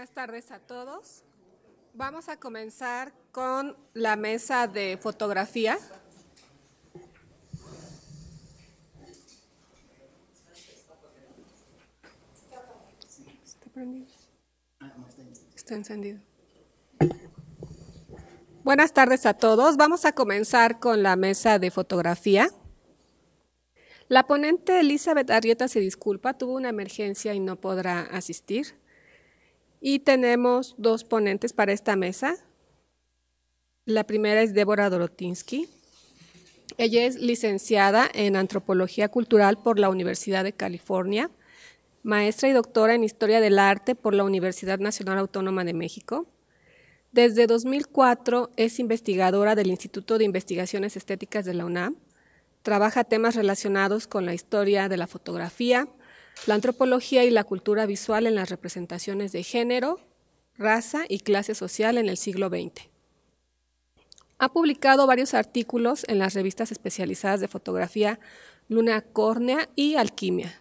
buenas tardes a todos. Vamos a comenzar con la mesa de fotografía. Está encendido. Buenas tardes a todos. Vamos a comenzar con la mesa de fotografía. La ponente Elizabeth Arrieta se disculpa, tuvo una emergencia y no podrá asistir. Y tenemos dos ponentes para esta mesa. La primera es Débora Dorotinsky. Ella es licenciada en Antropología Cultural por la Universidad de California, maestra y doctora en Historia del Arte por la Universidad Nacional Autónoma de México. Desde 2004 es investigadora del Instituto de Investigaciones Estéticas de la UNAM. Trabaja temas relacionados con la historia de la fotografía, la antropología y la cultura visual en las representaciones de género, raza y clase social en el siglo XX. Ha publicado varios artículos en las revistas especializadas de fotografía Luna Córnea y Alquimia.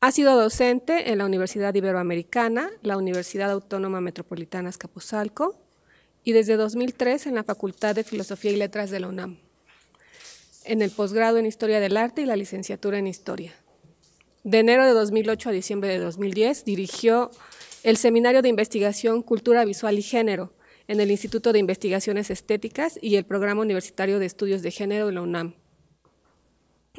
Ha sido docente en la Universidad Iberoamericana, la Universidad Autónoma Metropolitana Escapuzalco y desde 2003 en la Facultad de Filosofía y Letras de la UNAM, en el posgrado en Historia del Arte y la licenciatura en Historia. De enero de 2008 a diciembre de 2010 dirigió el Seminario de Investigación Cultura Visual y Género en el Instituto de Investigaciones Estéticas y el Programa Universitario de Estudios de Género de la UNAM.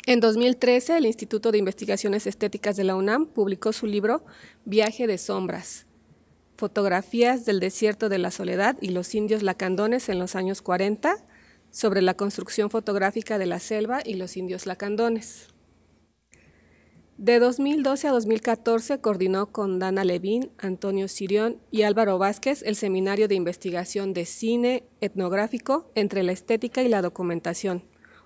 En 2013, el Instituto de Investigaciones Estéticas de la UNAM publicó su libro Viaje de Sombras, fotografías del desierto de la soledad y los indios lacandones en los años 40, sobre la construcción fotográfica de la selva y los indios lacandones. De 2012 a 2014 coordinó con Dana Levín, Antonio Sirión y Álvaro Vázquez el Seminario de Investigación de Cine Etnográfico entre la Estética y la Documentación,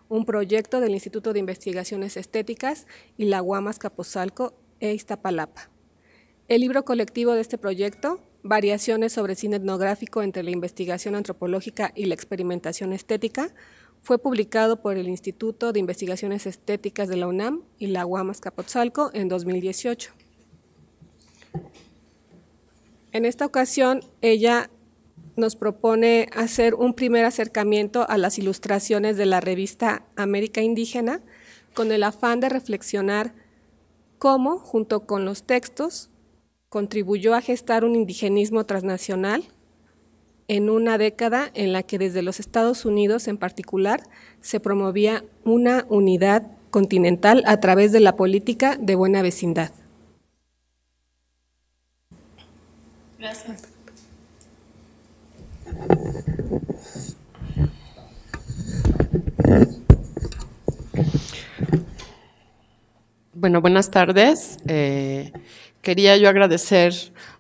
un proyecto del Instituto de Investigaciones Estéticas y la Guamas Capozalco e Iztapalapa. El libro colectivo de este proyecto, Variaciones sobre cine etnográfico entre la investigación antropológica y la experimentación estética, fue publicado por el Instituto de Investigaciones Estéticas de la UNAM y la UAMAS Capotzalco en 2018. En esta ocasión, ella nos propone hacer un primer acercamiento a las ilustraciones de la revista América Indígena con el afán de reflexionar cómo, junto con los textos, contribuyó a gestar un indigenismo transnacional en una década en la que desde los Estados Unidos en particular se promovía una unidad continental a través de la política de buena vecindad. Gracias. Bueno, buenas tardes. Eh, quería yo agradecer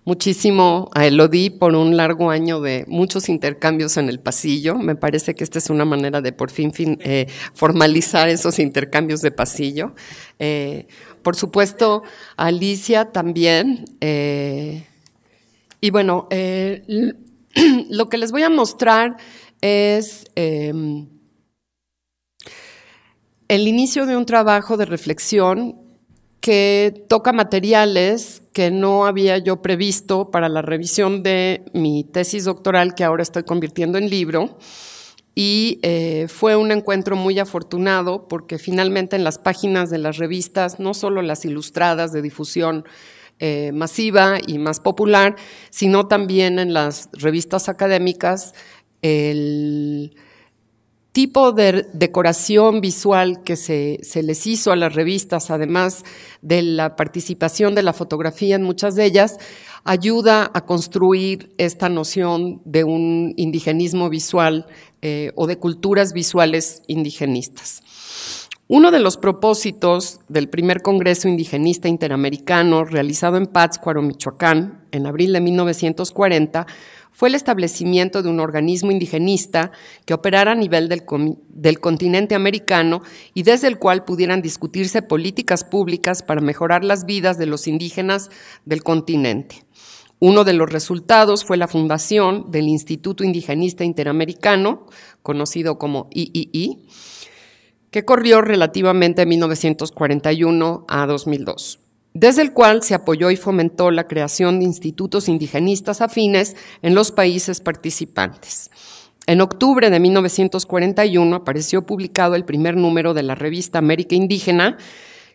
muchísimo a Elodie por un largo año de muchos intercambios en el pasillo. Me parece que esta es una manera de por fin, eh, formalizar esos intercambios de pasillo. Eh, por supuesto, Alicia también. Eh, y bueno, lo que les voy a mostrar es el inicio de un trabajo de reflexión que toca materiales que no había yo previsto para la revisión de mi tesis doctoral que ahora estoy convirtiendo en libro. Y eh, fue un encuentro muy afortunado porque finalmente en las páginas de las revistas, no solo las ilustradas de difusión eh, masiva y más popular, sino también en las revistas académicas, el tipo de decoración visual que se, les hizo a las revistas, además de la participación de la fotografía en muchas de ellas, ayuda a construir esta noción de un indigenismo visual eh, o de culturas visuales indigenistas. Uno de los propósitos del primer Congreso Indigenista Interamericano realizado en Pátzcuaro, Michoacán, en abril de 1940, fue el establecimiento de un organismo indigenista que operara a nivel del, continente americano y desde el cual pudieran discutirse políticas públicas para mejorar las vidas de los indígenas del continente. Uno de los resultados fue la fundación del Instituto Indigenista Interamericano, conocido como III, que corrió relativamente de 1941 a 2002 desde el cual se apoyó y fomentó la creación de institutos indigenistas afines en los países participantes. En octubre de 1941 apareció publicado el primer número de la revista América Indígena,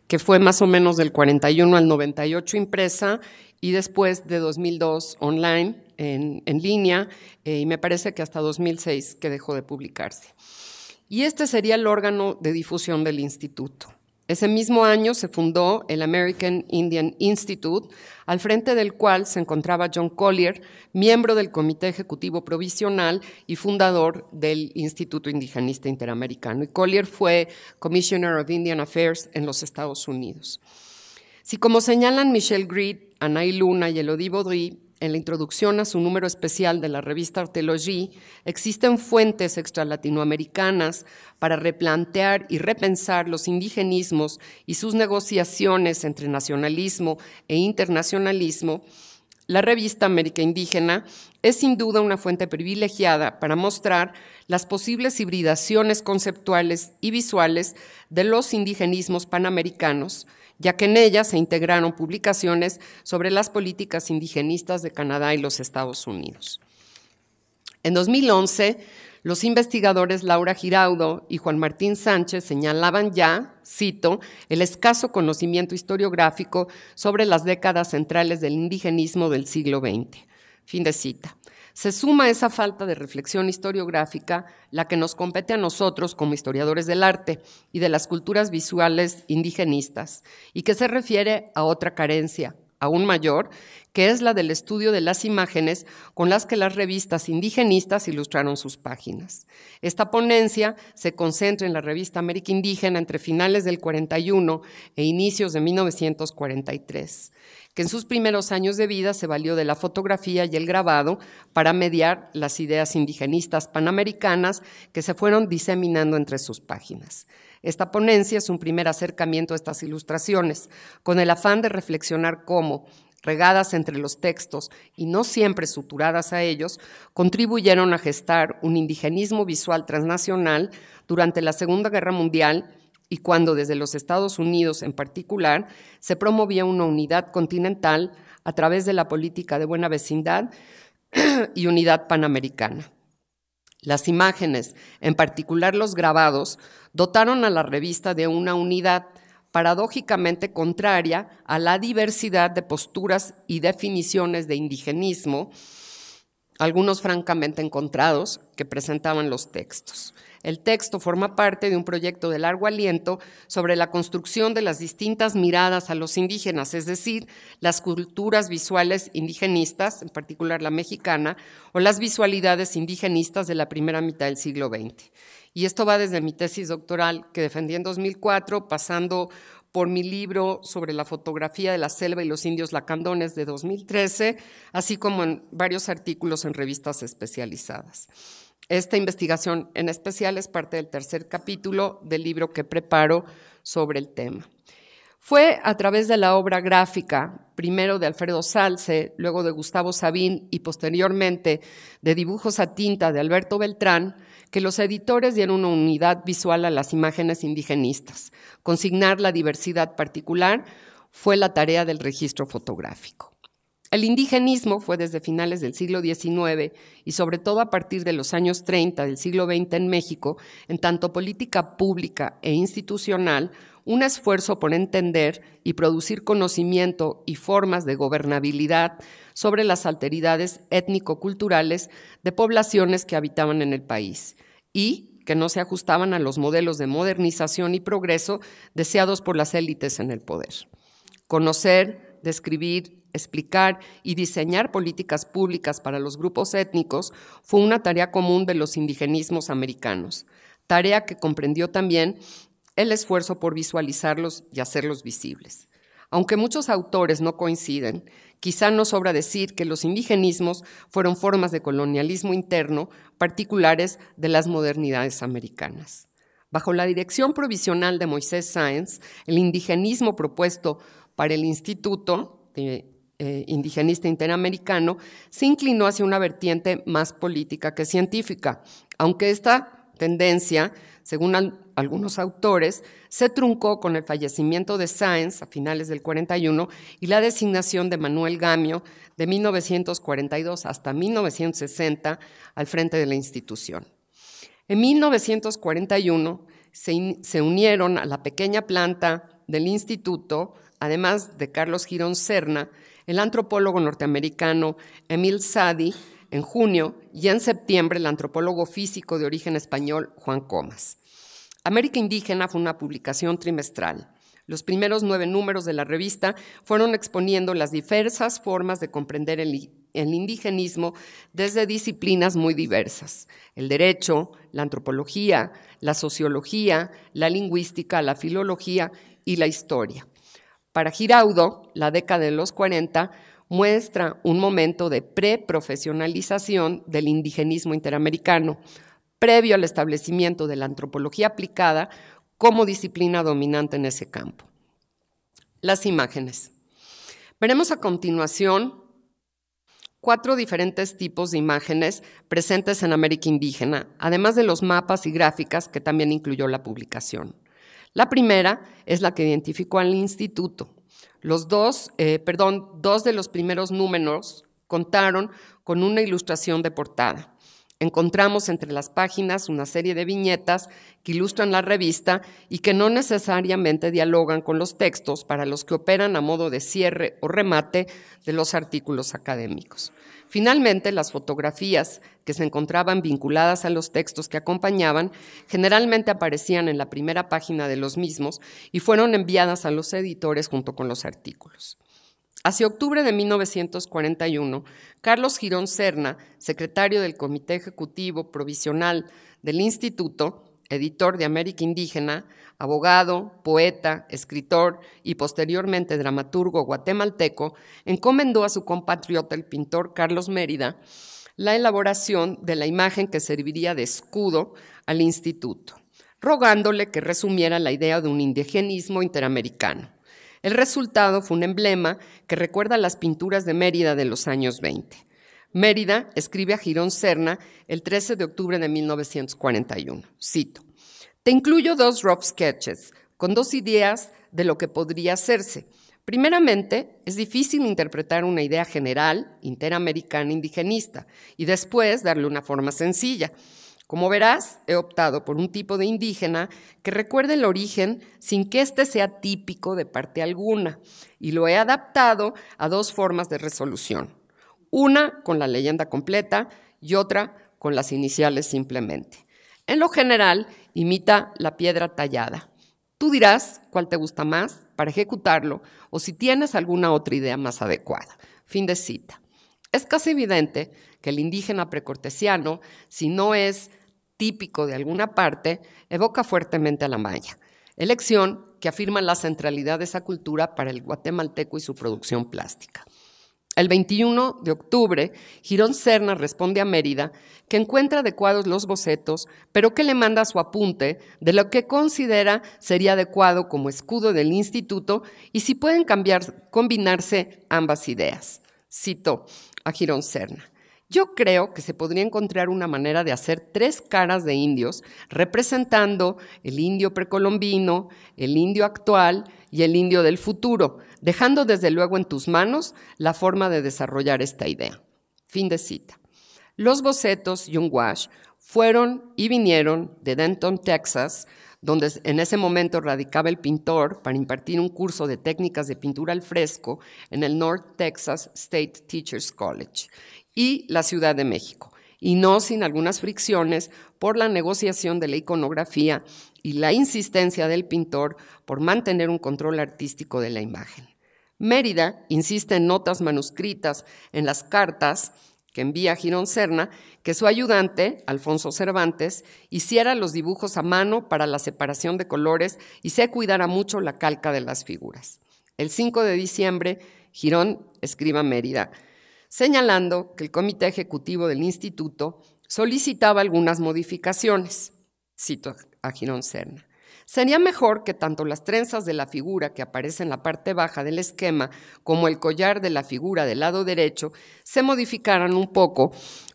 que fue más o menos del 41 al 98 impresa y después de 2002 online, en, línea, eh, y me parece que hasta 2006 que dejó de publicarse. Y este sería el órgano de difusión del instituto. Ese mismo año se fundó el American Indian Institute, al frente del cual se encontraba John Collier, miembro del Comité Ejecutivo Provisional y fundador del Instituto Indigenista Interamericano. Y Collier fue Commissioner of Indian Affairs en los Estados Unidos. Si como señalan Michelle Greed, Anaí Luna y Elodie Baudry, en la introducción a su número especial de la revista Artelogie, existen fuentes extralatinoamericanas para replantear y repensar los indigenismos y sus negociaciones entre nacionalismo e internacionalismo, la revista América Indígena es sin duda una fuente privilegiada para mostrar las posibles hibridaciones conceptuales y visuales de los indigenismos panamericanos, ya que en ella se integraron publicaciones sobre las políticas indigenistas de Canadá y los Estados Unidos. En 2011, los investigadores Laura Giraudo y Juan Martín Sánchez señalaban ya, cito, el escaso conocimiento historiográfico sobre las décadas centrales del indigenismo del siglo XX. Fin de cita. Se suma esa falta de reflexión historiográfica la que nos compete a nosotros como historiadores del arte y de las culturas visuales indigenistas, y que se refiere a otra carencia, aún mayor, que es la del estudio de las imágenes con las que las revistas indigenistas ilustraron sus páginas. Esta ponencia se concentra en la revista América Indígena entre finales del 41 e inicios de 1943, que en sus primeros años de vida se valió de la fotografía y el grabado para mediar las ideas indigenistas panamericanas que se fueron diseminando entre sus páginas. Esta ponencia es un primer acercamiento a estas ilustraciones, con el afán de reflexionar cómo, regadas entre los textos y no siempre suturadas a ellos, contribuyeron a gestar un indigenismo visual transnacional durante la Segunda Guerra Mundial y cuando desde los Estados Unidos en particular se promovía una unidad continental a través de la política de buena vecindad y unidad panamericana. Las imágenes, en particular los grabados, dotaron a la revista de una unidad paradójicamente contraria a la diversidad de posturas y definiciones de indigenismo, algunos francamente encontrados, que presentaban los textos. El texto forma parte de un proyecto de largo aliento sobre la construcción de las distintas miradas a los indígenas, es decir, las culturas visuales indigenistas, en particular la mexicana, o las visualidades indigenistas de la primera mitad del siglo XX. Y esto va desde mi tesis doctoral que defendí en 2004, pasando por mi libro sobre la fotografía de la selva y los indios lacandones de 2013, así como en varios artículos en revistas especializadas. Esta investigación en especial es parte del tercer capítulo del libro que preparo sobre el tema. Fue a través de la obra gráfica, primero de Alfredo Salce, luego de Gustavo Sabín y posteriormente de dibujos a tinta de Alberto Beltrán, que los editores dieron una unidad visual a las imágenes indigenistas. Consignar la diversidad particular fue la tarea del registro fotográfico. El indigenismo fue desde finales del siglo XIX y sobre todo a partir de los años 30 del siglo XX en México, en tanto política pública e institucional, un esfuerzo por entender y producir conocimiento y formas de gobernabilidad sobre las alteridades étnico-culturales de poblaciones que habitaban en el país y que no se ajustaban a los modelos de modernización y progreso deseados por las élites en el poder. Conocer, describir explicar y diseñar políticas públicas para los grupos étnicos fue una tarea común de los indigenismos americanos, tarea que comprendió también el esfuerzo por visualizarlos y hacerlos visibles. Aunque muchos autores no coinciden, quizá no sobra decir que los indigenismos fueron formas de colonialismo interno particulares de las modernidades americanas. Bajo la dirección provisional de Moisés Sáenz, el indigenismo propuesto para el Instituto de eh, indigenista interamericano, se inclinó hacia una vertiente más política que científica, aunque esta tendencia, según algunos autores, se truncó con el fallecimiento de Sáenz a finales del 41 y la designación de Manuel Gamio de 1942 hasta 1960 al frente de la institución. En 1941 se, se unieron a la pequeña planta del instituto, además de Carlos Girón Serna, el antropólogo norteamericano Emil Sadi en junio y en septiembre el antropólogo físico de origen español Juan Comas. América Indígena fue una publicación trimestral. Los primeros nueve números de la revista fueron exponiendo las diversas formas de comprender el, el indigenismo desde disciplinas muy diversas, el derecho, la antropología, la sociología, la lingüística, la filología y la historia. Para Giraudo, la década de los 40 muestra un momento de preprofesionalización del indigenismo interamericano, previo al establecimiento de la antropología aplicada como disciplina dominante en ese campo. Las imágenes. Veremos a continuación cuatro diferentes tipos de imágenes presentes en América indígena, además de los mapas y gráficas que también incluyó la publicación. La primera es la que identificó al instituto. Los dos, eh, dos de los primeros números contaron con una ilustración de portada. Encontramos entre las páginas una serie de viñetas que ilustran la revista y que no necesariamente dialogan con los textos para los que operan a modo de cierre o remate de los artículos académicos. Finalmente, las fotografías que se encontraban vinculadas a los textos que acompañaban generalmente aparecían en la primera página de los mismos y fueron enviadas a los editores junto con los artículos. Hacia octubre de 1941, Carlos Girón Cerna, secretario del Comité Ejecutivo Provisional del Instituto, editor de América Indígena, abogado, poeta, escritor y posteriormente dramaturgo guatemalteco, encomendó a su compatriota el pintor Carlos Mérida la elaboración de la imagen que serviría de escudo al instituto, rogándole que resumiera la idea de un indigenismo interamericano. El resultado fue un emblema que recuerda las pinturas de Mérida de los años 20. Mérida escribe a Girón Serna el 13 de octubre de 1941. Cito. Te incluyo dos rough sketches con dos ideas de lo que podría hacerse. Primeramente, es difícil interpretar una idea general interamericana indigenista y después darle una forma sencilla. Como verás, he optado por un tipo de indígena que recuerde el origen sin que éste sea típico de parte alguna y lo he adaptado a dos formas de resolución. Una con la leyenda completa y otra con las iniciales simplemente. En lo general, imita la piedra tallada. Tú dirás cuál te gusta más para ejecutarlo o si tienes alguna otra idea más adecuada. Fin de cita. Es casi evidente que el indígena precortesiano, si no es típico de alguna parte, evoca fuertemente a la maya, elección que afirma la centralidad de esa cultura para el guatemalteco y su producción plástica. El 21 de octubre, Girón Serna responde a Mérida que encuentra adecuados los bocetos, pero que le manda su apunte de lo que considera sería adecuado como escudo del instituto y si pueden combinarse ambas ideas. Cito a Girón Serna. Yo creo que se podría encontrar una manera de hacer tres caras de indios, representando el indio precolombino, el indio actual y el indio del futuro, dejando desde luego en tus manos la forma de desarrollar esta idea. Fin de cita. Los bocetos y un Wash fueron y vinieron de Denton, Texas, donde en ese momento radicaba el pintor para impartir un curso de técnicas de pintura al fresco en el North Texas State Teachers College y la Ciudad de México, y no sin algunas fricciones por la negociación de la iconografía y la insistencia del pintor por mantener un control artístico de la imagen. Mérida insiste en notas manuscritas, en las cartas que envía Girón Serna, que su ayudante, Alfonso Cervantes, hiciera los dibujos a mano para la separación de colores y se cuidara mucho la calca de las figuras. El 5 de diciembre, Girón escribe a Mérida, señalando que el comité ejecutivo del instituto solicitaba algunas modificaciones. Cito Girón Serna. Sería mejor que tanto las trenzas de la figura que aparece en la parte baja del esquema como el collar de la figura del lado derecho se modificaran un poco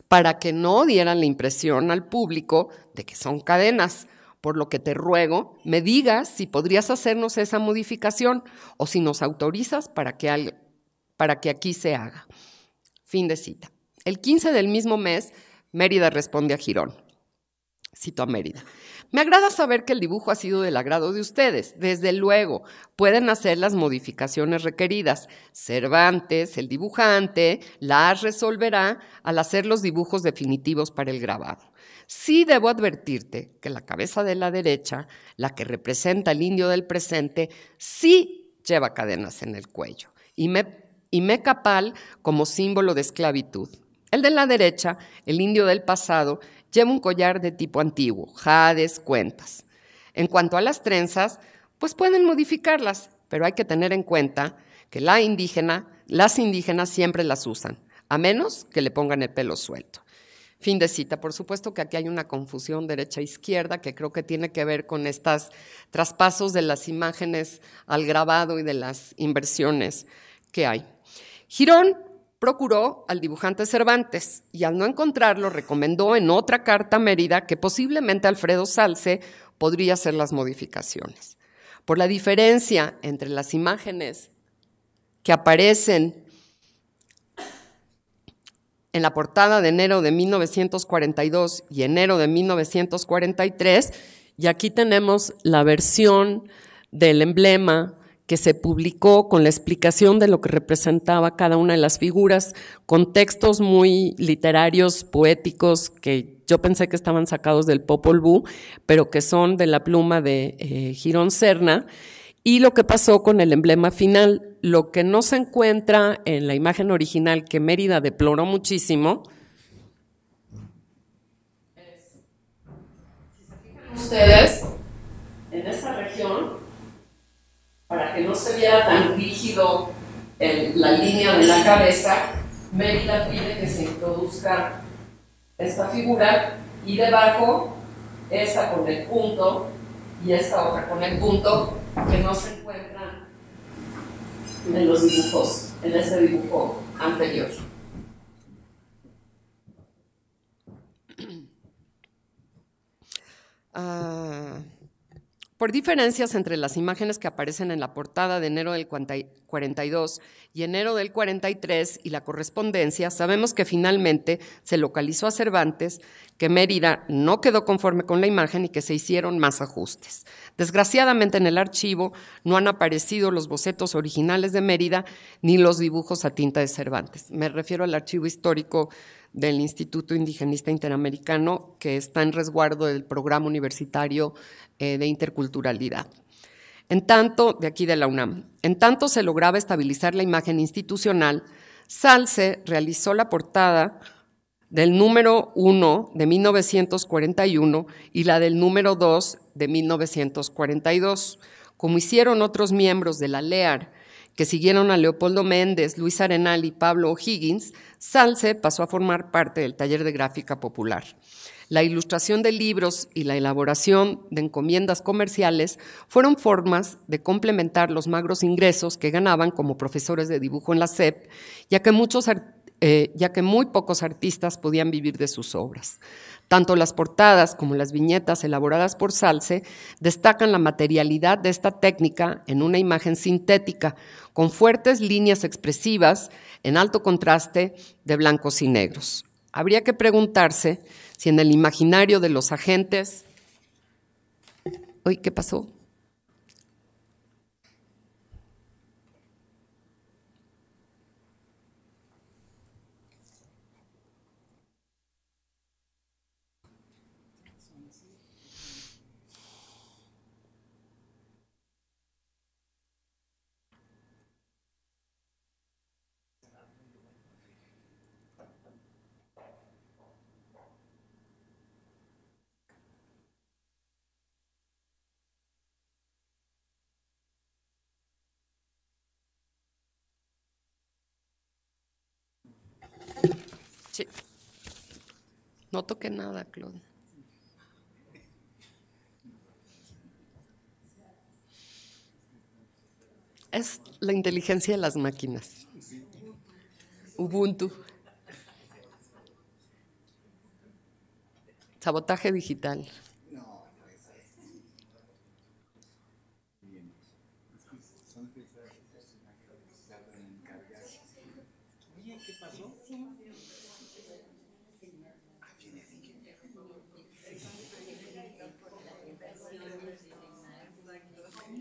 para que no dieran la impresión al público de que son cadenas, por lo que te ruego me digas si podrías hacernos esa modificación o si nos autorizas para que, para que aquí se haga. Fin de cita. El 15 del mismo mes, Mérida responde a Girón. Cito a Mérida. Me agrada saber que el dibujo ha sido del agrado de ustedes. Desde luego, pueden hacer las modificaciones requeridas. Cervantes, el dibujante, las resolverá al hacer los dibujos definitivos para el grabado. Sí debo advertirte que la cabeza de la derecha, la que representa al indio del presente, sí lleva cadenas en el cuello y, me, y como símbolo de esclavitud. El de la derecha, el indio del pasado, Lleva un collar de tipo antiguo, jades, cuentas. En cuanto a las trenzas, pues pueden modificarlas, pero hay que tener en cuenta que la indígena, las indígenas siempre las usan, a menos que le pongan el pelo suelto. Fin de cita. Por supuesto que aquí hay una confusión derecha-izquierda e que creo que tiene que ver con estos traspasos de las imágenes al grabado y de las inversiones que hay. Girón Procuró al dibujante Cervantes y al no encontrarlo recomendó en otra carta Mérida que posiblemente Alfredo Salce podría hacer las modificaciones. Por la diferencia entre las imágenes que aparecen en la portada de enero de 1942 y enero de 1943, y aquí tenemos la versión del emblema que se publicó con la explicación de lo que representaba cada una de las figuras, con textos muy literarios, poéticos, que yo pensé que estaban sacados del Popol Vuh, pero que son de la pluma de eh, Girón Serna, y lo que pasó con el emblema final, lo que no se encuentra en la imagen original que Mérida deploró muchísimo, ustedes en esa región para que no se vea tan rígido la línea de la cabeza, Mérida pide que se introduzca esta figura y debajo esta con el punto y esta otra con el punto que no se encuentran en los dibujos, en este dibujo anterior. Ah por diferencias entre las imágenes que aparecen en la portada de enero del 42 y enero del 43 y la correspondencia, sabemos que finalmente se localizó a Cervantes, que Mérida no quedó conforme con la imagen y que se hicieron más ajustes. Desgraciadamente en el archivo no han aparecido los bocetos originales de Mérida ni los dibujos a tinta de Cervantes. Me refiero al archivo histórico del Instituto Indigenista Interamericano, que está en resguardo del Programa Universitario eh, de Interculturalidad. En tanto, de aquí de la UNAM, en tanto se lograba estabilizar la imagen institucional, Salce realizó la portada del número 1 de 1941 y la del número 2 de 1942, como hicieron otros miembros de la LEAR, que siguieron a Leopoldo Méndez, Luis Arenal y Pablo O'Higgins, Salse pasó a formar parte del taller de gráfica popular. La ilustración de libros y la elaboración de encomiendas comerciales fueron formas de complementar los magros ingresos que ganaban como profesores de dibujo en la SEP, ya que, muchos, eh, ya que muy pocos artistas podían vivir de sus obras. Tanto las portadas como las viñetas elaboradas por Salse destacan la materialidad de esta técnica en una imagen sintética, con fuertes líneas expresivas en alto contraste de blancos y negros. Habría que preguntarse si en el imaginario de los agentes... Uy, ¿qué pasó? No toque nada, Claude. Es la inteligencia de las máquinas. Ubuntu. Sabotaje digital.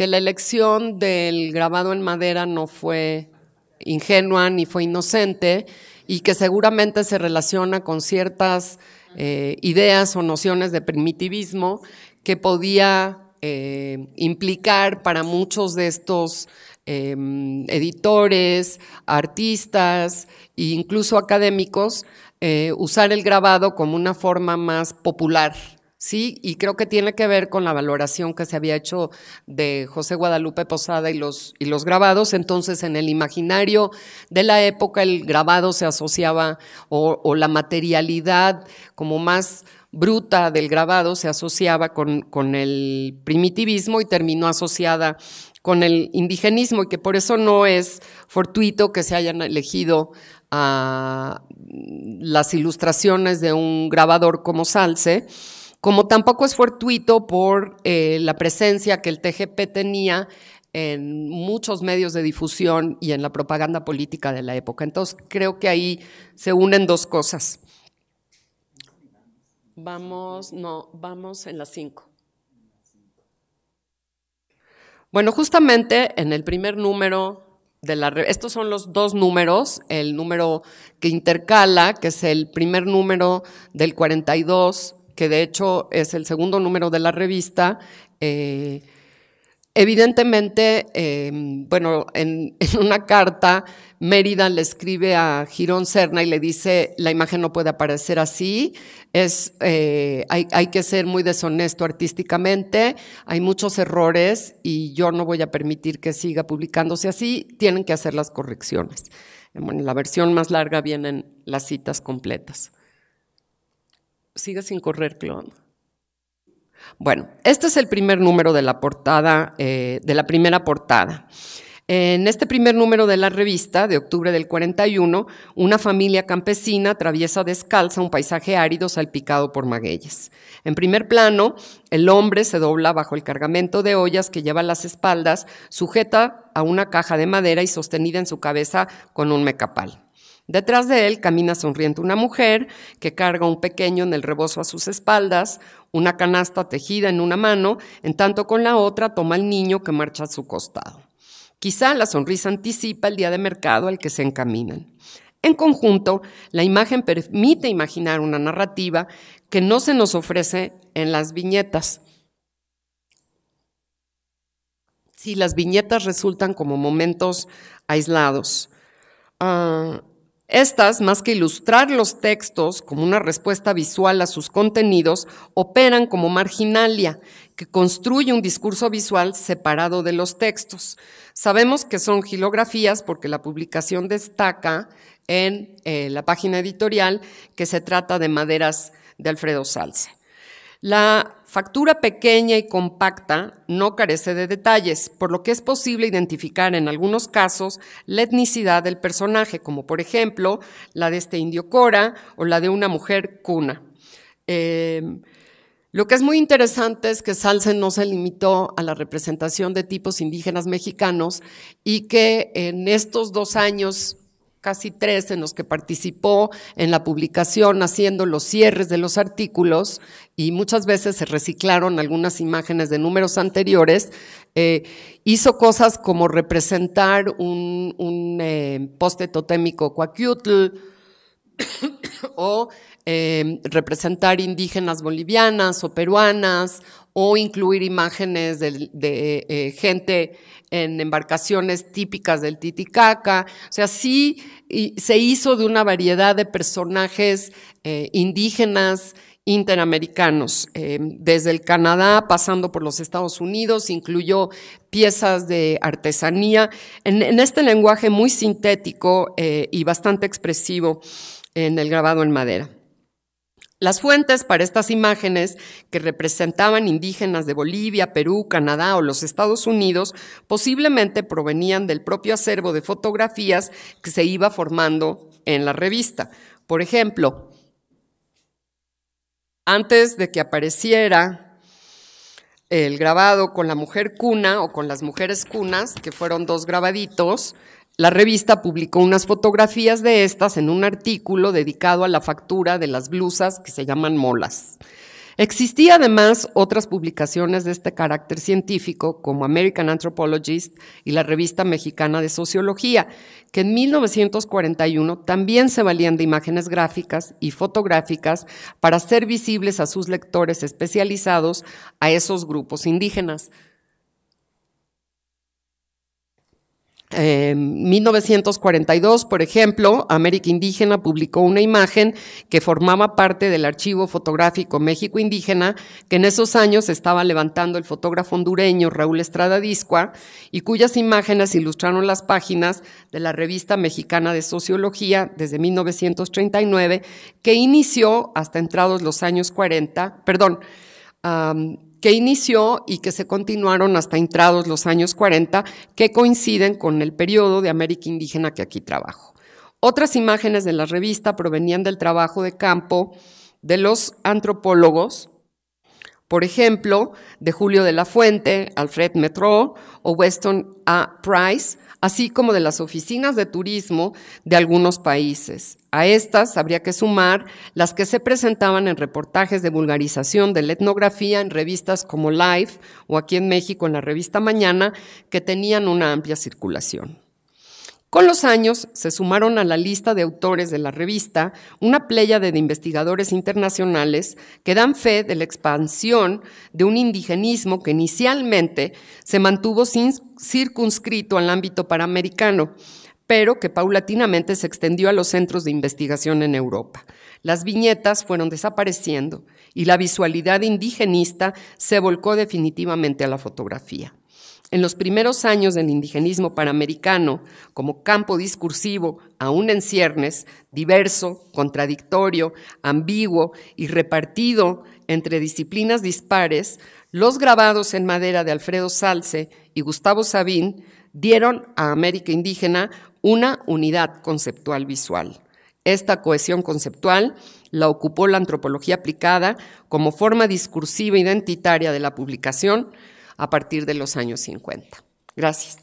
que la elección del grabado en madera no fue ingenua ni fue inocente y que seguramente se relaciona con ciertas eh, ideas o nociones de primitivismo que podía eh, implicar para muchos de estos em, editores, artistas e incluso académicos eh, usar el grabado como una forma más popular Sí, y creo que tiene que ver con la valoración que se había hecho de José Guadalupe Posada y los, y los grabados. Entonces, en el imaginario de la época, el grabado se asociaba, o, la materialidad como más bruta del grabado se asociaba con, el primitivismo y terminó asociada con el indigenismo, y que por eso no es fortuito que se hayan elegido las ilustraciones de un grabador como Salce como tampoco es fortuito por eh, la presencia que el TGP tenía en muchos medios de difusión y en la propaganda política de la época. Entonces, creo que ahí se unen dos cosas. Vamos, no, vamos en las cinco. Bueno, justamente en el primer número de la estos son los dos números, el número que intercala, que es el primer número del 42 que de hecho es el segundo número de la revista, eh, evidentemente, em, bueno, en, una carta, Mérida le escribe a Girón Serna y le dice, la imagen no puede aparecer así, eh, hay, hay que ser muy deshonesto artísticamente, hay muchos errores y yo no voy a permitir que siga publicándose así, tienen que hacer las correcciones. Bueno, en la versión más larga vienen las citas completas sigue sin correr clon. Bueno, este es el primer número de la portada, eh, de la primera portada. En este primer número de la revista, de octubre del 41, una familia campesina atraviesa descalza un paisaje árido salpicado por magueyes. En primer plano, el hombre se dobla bajo el cargamento de ollas que lleva a las espaldas, sujeta a una caja de madera y sostenida en su cabeza con un mecapal. Detrás de él camina sonriente una mujer que carga un pequeño en el rebozo a sus espaldas, una canasta tejida en una mano, en tanto con la otra toma al niño que marcha a su costado. Quizá la sonrisa anticipa el día de mercado al que se encaminan. En conjunto, la imagen permite imaginar una narrativa que no se nos ofrece en las viñetas. Si las viñetas resultan como momentos aislados. Ah, estas, más que ilustrar los textos como una respuesta visual a sus contenidos, operan como marginalia, que construye un discurso visual separado de los textos. Sabemos que son gilografías porque la publicación destaca en eh, la página editorial que se trata de maderas de Alfredo Salce. La factura pequeña y compacta no carece de detalles, por lo que es posible identificar en algunos casos la etnicidad del personaje, como por ejemplo la de este indio Cora o la de una mujer cuna. Em, lo que es muy interesante es que Salsen no se limitó a la representación de tipos indígenas mexicanos y que en estos dos años casi tres en los que participó en la publicación haciendo los cierres de los artículos y muchas veces se reciclaron algunas imágenes de números anteriores, eh, hizo cosas como representar un, eh, poste totémico cuacutl, o eh, representar indígenas bolivianas o peruanas o incluir imágenes de, de gente en embarcaciones típicas del Titicaca. O sea, sí se hizo de una variedad de personajes eh, indígenas, interamericanos, em, desde el Canadá, pasando por los Estados Unidos, incluyó piezas de artesanía, en, este lenguaje muy sintético eh, y bastante expresivo en el grabado en madera. Las fuentes para estas imágenes, que representaban indígenas de Bolivia, Perú, Canadá o los Estados Unidos, posiblemente provenían del propio acervo de fotografías que se iba formando en la revista. Por ejemplo, antes de que apareciera el grabado con la mujer cuna o con las mujeres cunas, que fueron dos grabaditos, la revista publicó unas fotografías de estas en un artículo dedicado a la factura de las blusas que se llaman molas. Existía además otras publicaciones de este carácter científico, como American Anthropologist y la Revista Mexicana de Sociología, que en 1941 también se valían de imágenes gráficas y fotográficas para hacer visibles a sus lectores especializados a esos grupos indígenas. Eh, en 1942, por ejemplo, América Indígena publicó una imagen que formaba parte del archivo fotográfico México Indígena, que en esos años estaba levantando el fotógrafo hondureño Raúl Estrada Discua y cuyas imágenes ilustraron las páginas de la revista mexicana de sociología desde 1939, que inició hasta entrados los años 40, perdón, que inició y que se continuaron hasta entrados los años 40, que coinciden con el periodo de América Indígena que aquí trabajo. Otras imágenes de la revista provenían del trabajo de campo de los antropólogos, por ejemplo, de Julio de la Fuente, Alfred Metro o Weston A. Price, así como de las oficinas de turismo de algunos países. A estas habría que sumar las que se presentaban en reportajes de vulgarización de la etnografía en revistas como Life o aquí en México en la revista Mañana, que tenían una amplia circulación. Con los años se sumaron a la lista de autores de la revista una pléyade de investigadores internacionales que dan fe de la expansión de un indigenismo que inicialmente se mantuvo circunscrito al ámbito panamericano, pero que paulatinamente se extendió a los centros de investigación en Europa. Las viñetas fueron desapareciendo y la visualidad indigenista se volcó definitivamente a la fotografía. En los primeros años del indigenismo panamericano, como campo discursivo, aún en ciernes, diverso, contradictorio, ambiguo y repartido entre disciplinas dispares, los grabados en madera de Alfredo Salce y Gustavo Sabín dieron a América indígena una unidad conceptual visual. Esta cohesión conceptual la ocupó la antropología aplicada como forma discursiva identitaria de la publicación, a partir de los años 50. Gracias.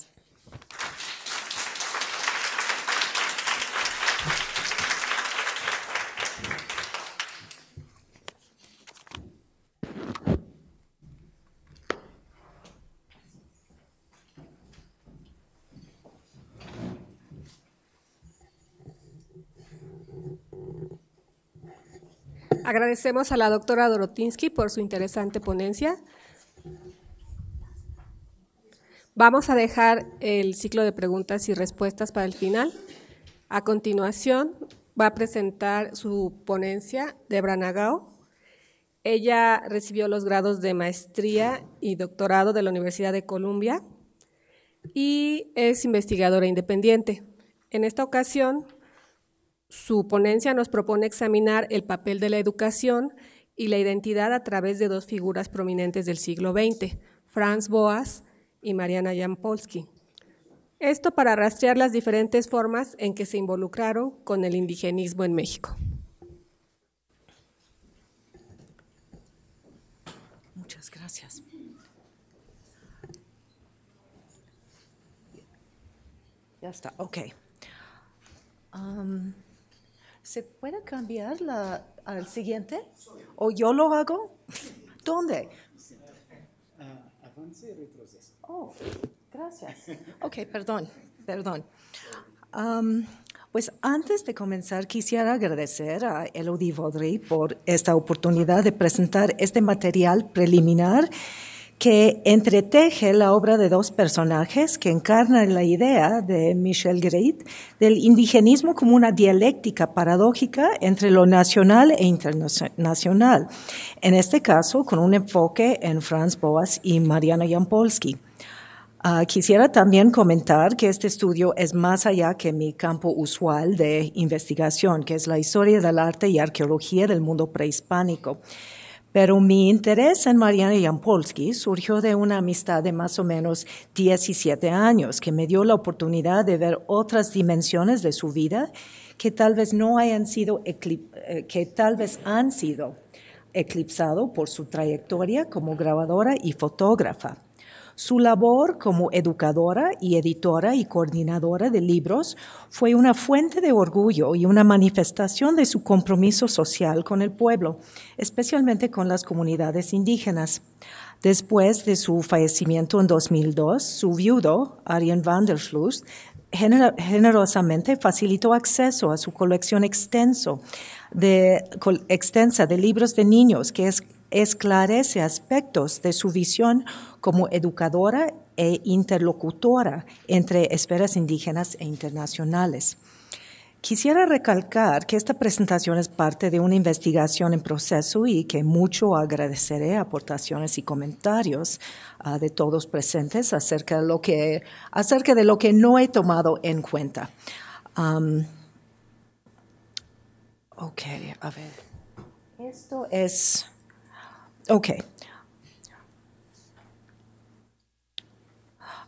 Agradecemos a la doctora Dorotinsky por su interesante ponencia. Vamos a dejar el ciclo de preguntas y respuestas para el final. A continuación va a presentar su ponencia de Branagao. Ella recibió los grados de maestría y doctorado de la Universidad de Columbia y es investigadora independiente. En esta ocasión, su ponencia nos propone examinar el papel de la educación y la identidad a través de dos figuras prominentes del siglo XX, Franz Boas y Mariana Jampolsky. Esto para rastrear las diferentes formas en que se involucraron con el indigenismo en México. Muchas gracias. Ya está, ok. ¿Se puede cambiar la, al siguiente? ¿O yo lo hago? ¿Dónde? avance y retroceso. Oh, gracias. Ok, perdón, perdón. pues antes de comenzar, quisiera agradecer a Elodie Vaudrey por esta oportunidad de presentar este material preliminar que entreteje la obra de dos personajes que encarnan la idea de Michel Great del indigenismo como una dialéctica paradójica entre lo nacional e internacional, en este caso con un enfoque en Franz Boas y Mariano Jampolsky. Ah, quisiera también comentar que este estudio es más allá que mi campo usual de investigación, que es la historia del arte y arqueología del mundo prehispánico. Pero mi interés en Mariana Jampolsky surgió de una amistad de más o menos 17 años que me dio la oportunidad de ver otras dimensiones de su vida que tal vez no hayan sido, eh, que tal vez han sido eclipsado por su trayectoria como grabadora y fotógrafa. Su labor como educadora y editora y coordinadora de libros fue una fuente de orgullo y una manifestación de su compromiso social con el pueblo, especialmente con las comunidades indígenas. Después de su fallecimiento en 2002, su viudo, Arjen van der generosamente facilitó acceso a su colección extenso de, extensa de libros de niños, que es esclarece aspectos de su visión como educadora e interlocutora entre esferas indígenas e internacionales. Quisiera recalcar que esta presentación es parte de una investigación en proceso y que mucho agradeceré aportaciones y comentarios ah, de todos presentes acerca de, lo que, acerca de lo que no he tomado en cuenta. ok, a ver. Esto es Okay,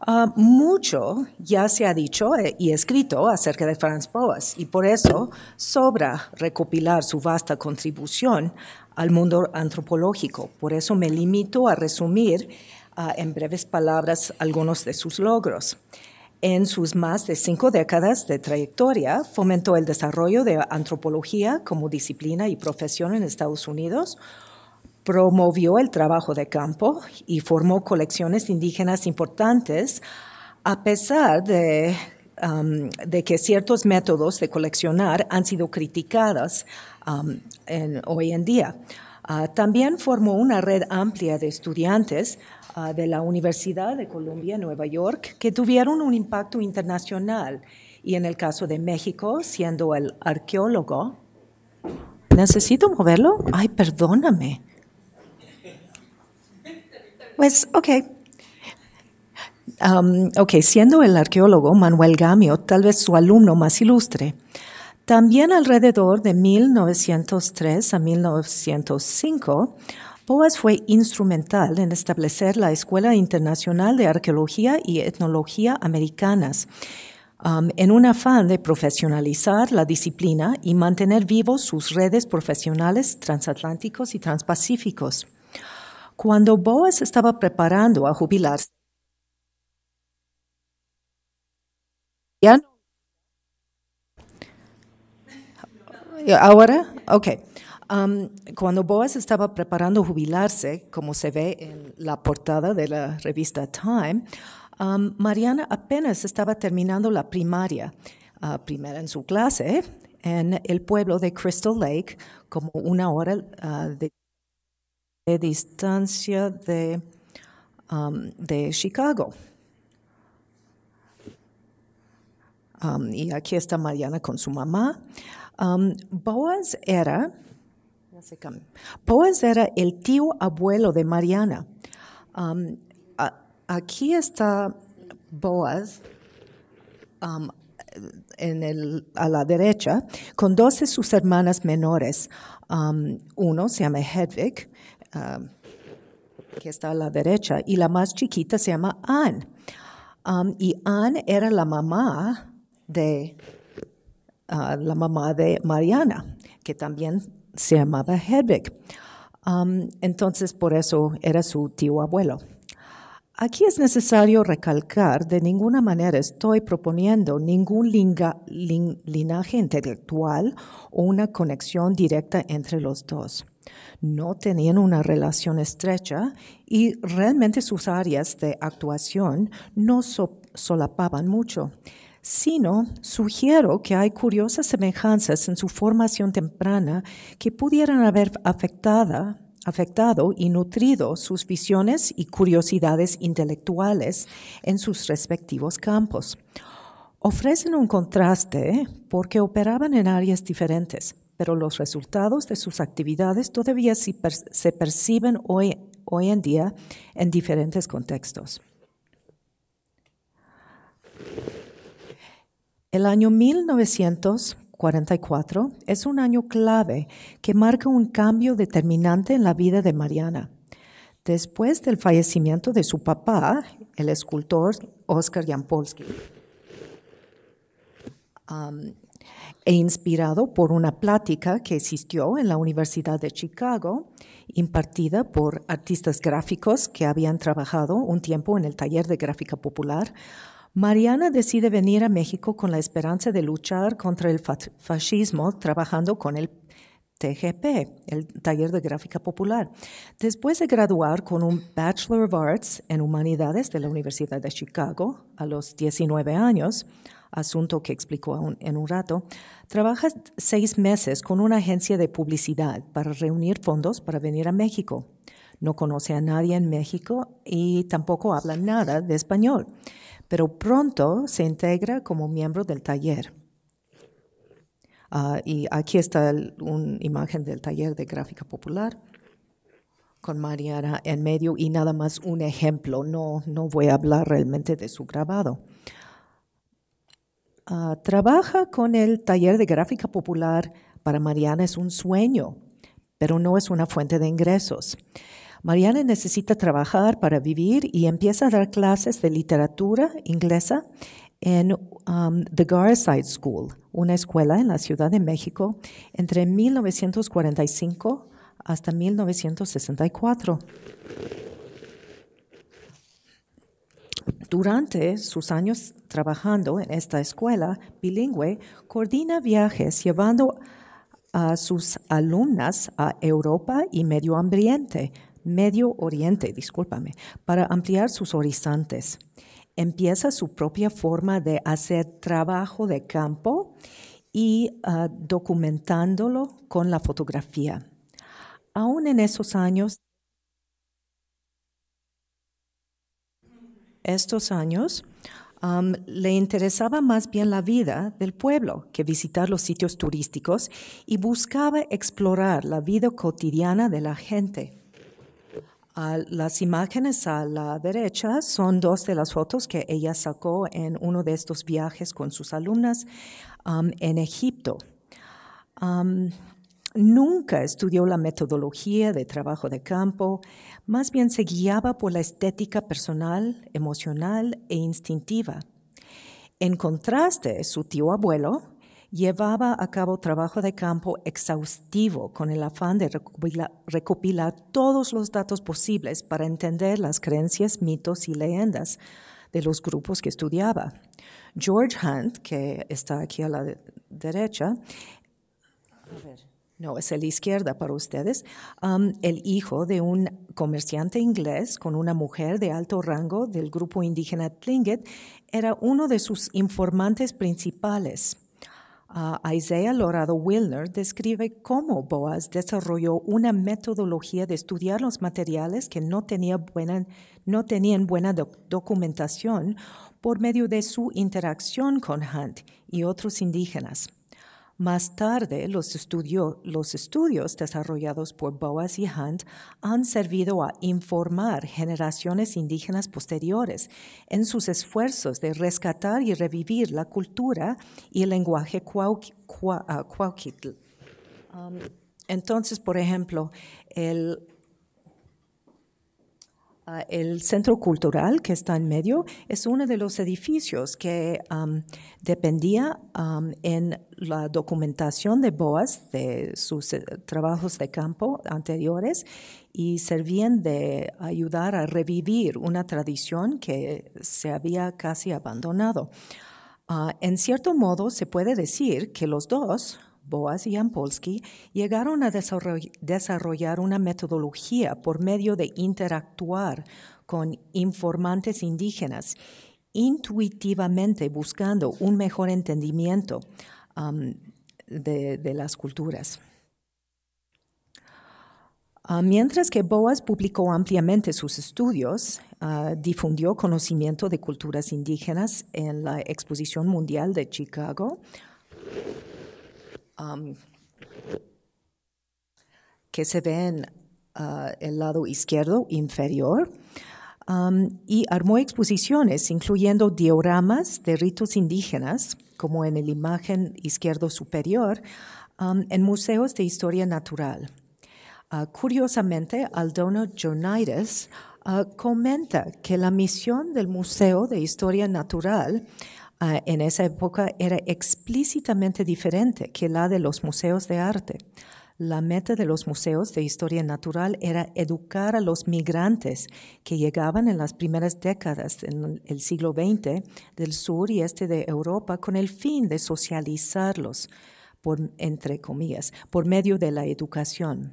ah, mucho ya se ha dicho eh, y escrito acerca de Franz Boas y por eso sobra recopilar su vasta contribución al mundo antropológico. Por eso me limito a resumir ah, en breves palabras algunos de sus logros. En sus más de cinco décadas de trayectoria, fomentó el desarrollo de antropología como disciplina y profesión en Estados Unidos, Promovió el trabajo de campo y formó colecciones indígenas importantes a pesar de, um, que ciertos métodos de coleccionar han sido criticados um, hoy en día. Ah, también formó una red amplia de estudiantes ah, de la Universidad de Columbia, Nueva York, que tuvieron un impacto internacional y en el caso de México, siendo el arqueólogo. Necesito moverlo. Ay, perdóname. Pues, um, ok. siendo el arqueólogo Manuel Gamio tal vez su alumno más ilustre, también alrededor de 1903 a 1905, Boas fue instrumental en establecer la Escuela Internacional de Arqueología y Etnología Americanas, um, en un afán de profesionalizar la disciplina y mantener vivos sus redes profesionales transatlánticos y transpacíficos. Cuando Boas estaba preparando a jubilarse, ¿ya ¿Ahora? Ok. Um, cuando Boas estaba preparando jubilarse, como se ve en la portada de la revista Time, um, Mariana apenas estaba terminando la primaria, uh, primera en su clase, en el pueblo de Crystal Lake, como una hora uh, de de distancia de, um, de Chicago. Um, y aquí está Mariana con su mamá. Um, Boaz era, Boas era el tío abuelo de Mariana. Um, aquí está Boaz en el, a la derecha, con dos de sus hermanas menores. uno se llama Hedwig Um, que está a la derecha, y la más chiquita se llama Anne. Um, y Anne era la mamá de uh, la mamá de Mariana, que también se llamaba Hedwig. Um, entonces, por eso era su tío abuelo. Aquí es necesario recalcar, de ninguna manera estoy proponiendo ningún linaje intelectual o una conexión directa entre los dos no tenían una relación estrecha y realmente sus áreas de actuación no solapaban mucho, sino sugiero que hay curiosas semejanzas en su formación temprana que pudieran haber afectado y nutrido sus visiones y curiosidades intelectuales en sus respectivos campos. Ofrecen un contraste porque operaban en áreas diferentes, pero los resultados de sus actividades todavía se perciben hoy, hoy en día en diferentes contextos. El año 1944 es un año clave que marca un cambio determinante en la vida de Mariana. Después del fallecimiento de su papá, el escultor Oscar Jampolsky, e inspirado por una plática que existió en la Universidad de Chicago, impartida por artistas gráficos que habían trabajado un tiempo en el taller de gráfica popular, Mariana decide venir a México con la esperanza de luchar contra el fascismo trabajando con el TGP, el Taller de Gráfica Popular. Después de graduar con un Bachelor of Arts en Humanidades de la Universidad de Chicago a los 19 años, asunto que explicó en un rato, trabaja seis meses con una agencia de publicidad para reunir fondos para venir a México. No conoce a nadie en México y tampoco habla nada de español, pero pronto se integra como miembro del taller. Ah, y aquí está una imagen del taller de gráfica popular con Mariana en medio y nada más un ejemplo. No, no voy a hablar realmente de su grabado. Ah, trabaja con el taller de gráfica popular para Mariana es un sueño, pero no es una fuente de ingresos. Mariana necesita trabajar para vivir y empieza a dar clases de literatura inglesa en um, The Garside School, una escuela en la Ciudad de México, entre 1945 hasta 1964. Durante sus años trabajando en esta escuela bilingüe, coordina viajes llevando a sus alumnas a Europa y Medio Ambiente, Medio Oriente, discúlpame, para ampliar sus horizontes. Empieza su propia forma de hacer trabajo de campo y ah, documentándolo con la fotografía. Aún en esos años estos años, le interesaba más bien la vida del pueblo que visitar los sitios turísticos y buscaba explorar la vida cotidiana de la gente. las imágenes a la derecha son dos de las fotos que ella sacó en uno de estos viajes con sus alumnas en Egipto nunca estudió la metodología de trabajo de campo, más bien se guiaba por la estética personal, emocional e instintiva. En contraste, su tío abuelo llevaba a cabo trabajo de campo exhaustivo con el afán de recopilar, todos los datos posibles para entender las creencias, mitos y leyendas de los grupos que estudiaba. George Hunt, que está aquí a la derecha, no, es a la izquierda para ustedes. el hijo de un comerciante inglés con una mujer de alto rango del grupo indígena Tlingit era uno de sus informantes principales. Ah, Isaiah Lorado Wilner describe cómo Boas desarrolló una metodología de estudiar los materiales que no, tenían buena documentación por medio de su interacción con Hunt y otros indígenas. Más tarde, los, estudios desarrollados por Boas y Hunt han servido a informar generaciones indígenas posteriores en sus esfuerzos de rescatar y revivir la cultura y el lenguaje cuauhtl. Ah, um, entonces, por ejemplo, el Ah, el centro cultural que está en medio es uno de los edificios que dependía en la documentación de Boas de sus eh, trabajos de campo anteriores y servían de ayudar a revivir una tradición que se había casi abandonado. Ah, en cierto modo, se puede decir que los dos, Boas y Ampolsky llegaron a desarrollar una metodología por medio de interactuar con informantes indígenas, intuitivamente buscando un mejor entendimiento de, las culturas. Ah, mientras que Boas publicó ampliamente sus estudios, ah, difundió conocimiento de culturas indígenas en la Exposición Mundial de Chicago, Um, que se ve en uh, el lado izquierdo inferior. Um, y armó exposiciones, incluyendo dioramas de ritos indígenas, como en el imagen izquierdo superior, um, en museos de historia natural. Uh, curiosamente, Aldona Jonaitis uh, comenta que la misión del Museo de Historia Natural Ah, en esa época era explícitamente diferente que la de los museos de arte. La meta de los museos de historia natural era educar a los migrantes que llegaban en las primeras décadas del siglo XX del sur y este de Europa con el fin de socializarlos, por, entre comillas, por medio de la educación.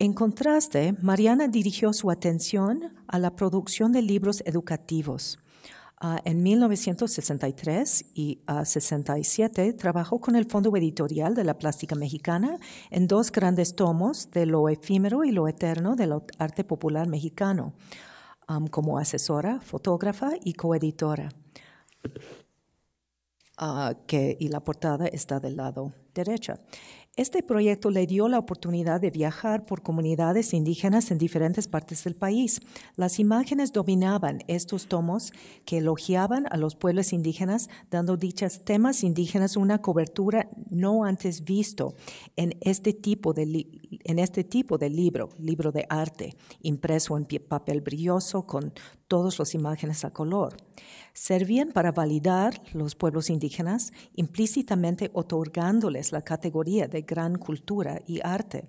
En contraste, Mariana dirigió su atención a la producción de libros educativos. Ah, en 1963 y 67 ah, trabajó con el Fondo Editorial de la Plástica Mexicana en dos grandes tomos de lo efímero y lo eterno del arte popular mexicano, como asesora, fotógrafa y coeditora. Ah, y la portada está del lado derecho. Este proyecto le dio la oportunidad de viajar por comunidades indígenas en diferentes partes del país. Las imágenes dominaban estos tomos que elogiaban a los pueblos indígenas, dando dichas temas indígenas una cobertura no antes visto en este tipo de, en este tipo de libro, libro de arte, impreso en papel brilloso con todas las imágenes a color servían para validar los pueblos indígenas, implícitamente otorgándoles la categoría de gran cultura y arte.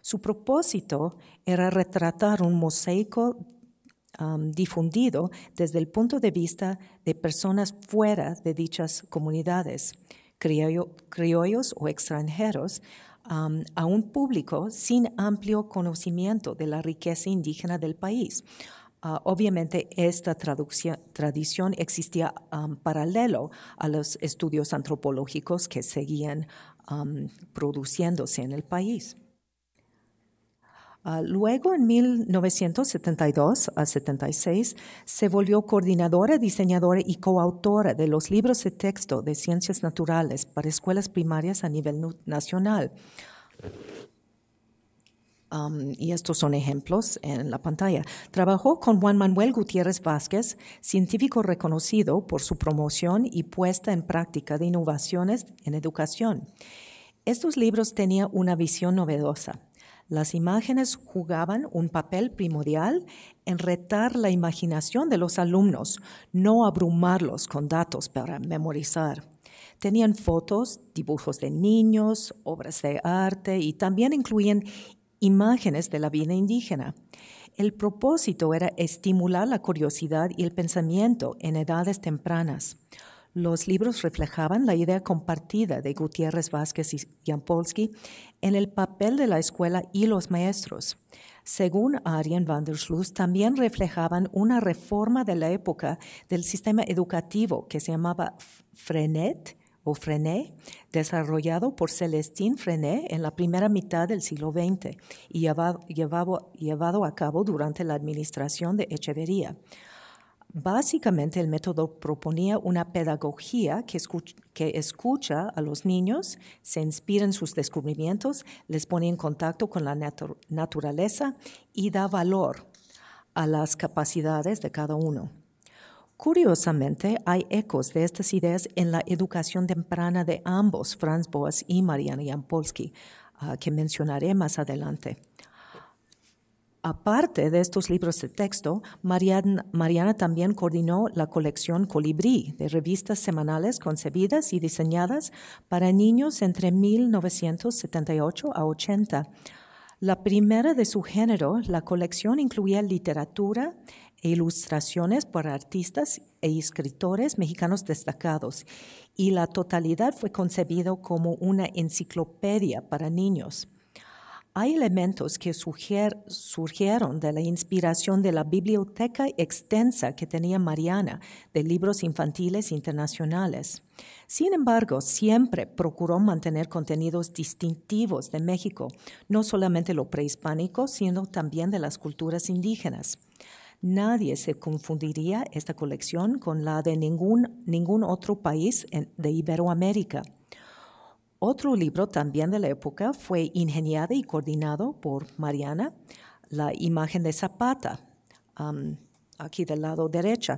Su propósito era retratar un mosaico um, difundido desde el punto de vista de personas fuera de dichas comunidades, criollos o extranjeros, um, a un público sin amplio conocimiento de la riqueza indígena del país, Ah, obviamente esta tradición existía paralelo a los estudios antropológicos que seguían produciéndose en el país. Ah, luego, en 1972 a 76, se volvió coordinadora, diseñadora y coautora de los libros de texto de ciencias naturales para escuelas primarias a nivel nacional. Um, y estos son ejemplos en la pantalla. Trabajó con Juan Manuel Gutiérrez Vázquez, científico reconocido por su promoción y puesta en práctica de innovaciones en educación. Estos libros tenían una visión novedosa. Las imágenes jugaban un papel primordial en retar la imaginación de los alumnos, no abrumarlos con datos para memorizar. Tenían fotos, dibujos de niños, obras de arte y también incluían imágenes de la vida indígena. El propósito era estimular la curiosidad y el pensamiento en edades tempranas. Los libros reflejaban la idea compartida de Gutiérrez Vázquez y Jampolsky en el papel de la escuela y los maestros. Según Arien van der Schloss, también reflejaban una reforma de la época del sistema educativo que se llamaba Frenet o Frenet, desarrollado por Celestine Frenet en la primera mitad del siglo XX y llevado, a cabo durante la administración de Echeverría. Básicamente el método proponía una pedagogía que escucha, a los niños, se inspira en sus descubrimientos, les pone en contacto con la naturaleza y da valor a las capacidades de cada uno. Curiosamente, hay ecos de estas ideas en la educación temprana de ambos, Franz Boas y Mariana Jampolsky, ah, que mencionaré más adelante. Aparte de estos libros de texto, Mariana, Mariana, también coordinó la colección Colibrí de revistas semanales concebidas y diseñadas para niños entre 1978 a 80. La primera de su género, la colección incluía literatura, ilustraciones por artistas e escritores mexicanos destacados y la totalidad fue concebido como una enciclopedia para niños. Hay elementos que surgieron de la inspiración de la biblioteca extensa que tenía Mariana de libros infantiles internacionales. Sin embargo, siempre procuró mantener contenidos distintivos de México, no solamente lo prehispánico, sino también de las culturas indígenas. Nadie se confundiría esta colección con la de ningún, otro país de Iberoamérica. Otro libro también de la época fue ingeniado y coordinado por Mariana, La imagen de Zapata, aquí del lado derecho,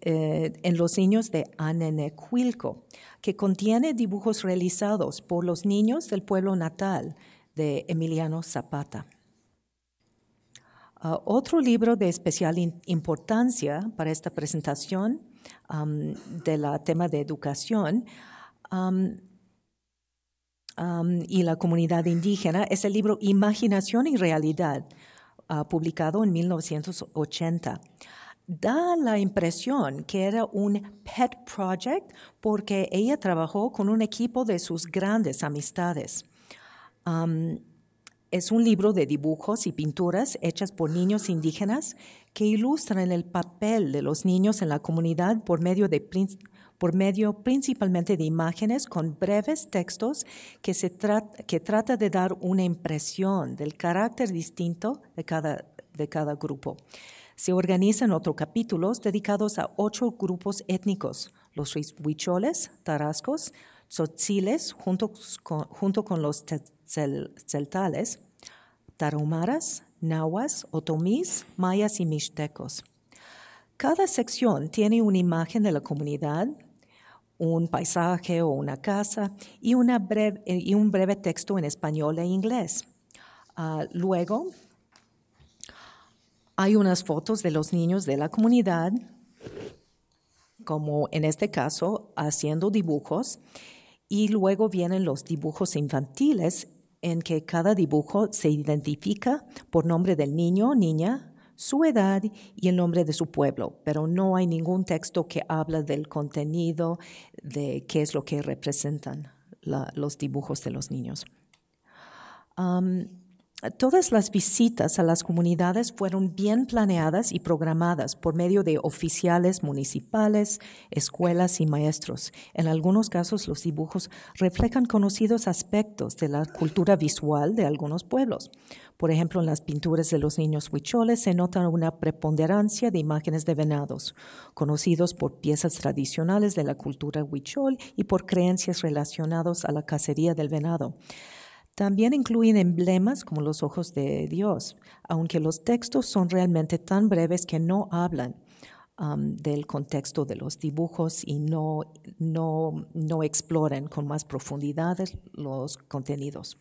eh, en los niños de Anenecuilco, que contiene dibujos realizados por los niños del pueblo natal de Emiliano Zapata. Ah, otro libro de especial importancia para esta presentación de del tema de educación y la comunidad indígena es el libro Imaginación y Realidad, ah, publicado en 1980 da la impresión que era un pet project porque ella trabajó con un equipo de sus grandes amistades. Es un libro de dibujos y pinturas hechas por niños indígenas que ilustran el papel de los niños en la comunidad por medio, de, por medio principalmente de imágenes con breves textos que, se trata, que trata de dar una impresión del carácter distinto de cada, de cada grupo. Se organizan otros capítulos dedicados a ocho grupos étnicos, los huicholes, tarascos, tzotziles, junto con, junto con los celtales. Tarumaras, nahuas, otomís, mayas y mixtecos. Cada sección tiene una imagen de la comunidad, un paisaje o una casa y, breve, un breve texto en español e inglés. Ah, luego, hay unas fotos de los niños de la comunidad, como en este caso, haciendo dibujos. Y luego vienen los dibujos infantiles en que cada dibujo se identifica por nombre del niño o niña, su edad y el nombre de su pueblo, pero no hay ningún texto que habla del contenido de qué es lo que representan los dibujos de los niños. Todas las visitas a las comunidades fueron bien planeadas y programadas por medio de oficiales municipales, escuelas y maestros. En algunos casos los dibujos reflejan conocidos aspectos de la cultura visual de algunos pueblos. Por ejemplo, en las pinturas de los niños huicholes se nota una preponderancia de imágenes de venados, conocidos por piezas tradicionales de la cultura huichol y por creencias relacionadas a la cacería del venado. También incluyen emblemas como los ojos de Dios, aunque los textos son realmente tan breves que no hablan del contexto de los dibujos y no, no, no exploran con más profundidad los contenidos.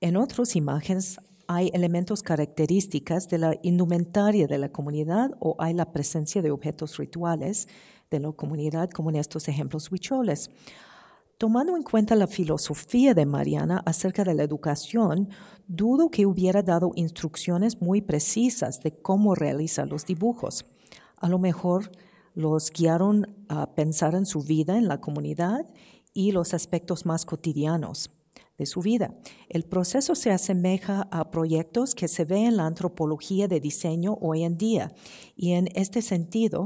En otras imágenes hay elementos características de la indumentaria de la comunidad o hay la presencia de objetos rituales de la comunidad, como en estos ejemplos huicholes. Tomando en cuenta la filosofía de Mariana acerca de la educación, dudo que hubiera dado instrucciones muy precisas de cómo realizar los dibujos. A lo mejor los guiaron a pensar en su vida en la comunidad y los aspectos más cotidianos de su vida. El proceso se asemeja a proyectos que se ve en la antropología de diseño hoy en día y en este sentido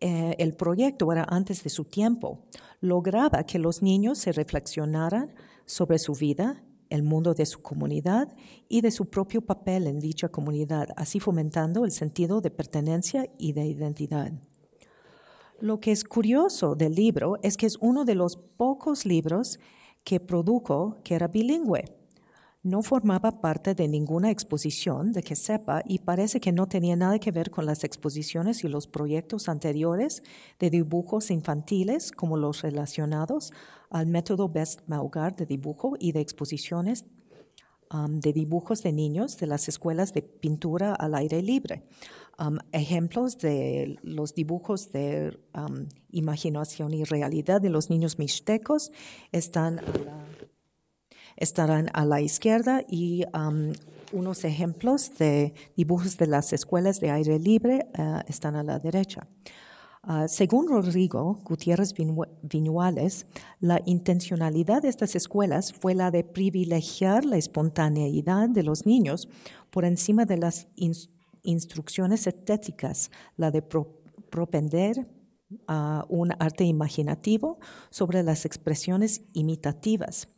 eh, el proyecto era antes de su tiempo lograba que los niños se reflexionaran sobre su vida, el mundo de su comunidad y de su propio papel en dicha comunidad, así fomentando el sentido de pertenencia y de identidad. Lo que es curioso del libro es que es uno de los pocos libros que produjo que era bilingüe no formaba parte de ninguna exposición, de que sepa, y parece que no tenía nada que ver con las exposiciones y los proyectos anteriores de dibujos infantiles, como los relacionados al método Best Maugar de dibujo y de exposiciones um, de dibujos de niños de las escuelas de pintura al aire libre. Um, ejemplos de los dibujos de um, imaginación y realidad de los niños mixtecos están a estarán a la izquierda y um, unos ejemplos de dibujos de las escuelas de aire libre eh, están a la derecha. Ah, según Rodrigo Gutiérrez Viñuales, la intencionalidad de estas escuelas fue la de privilegiar la espontaneidad de los niños por encima de las instrucciones estéticas, la de propender a ah, un arte imaginativo sobre las expresiones imitativas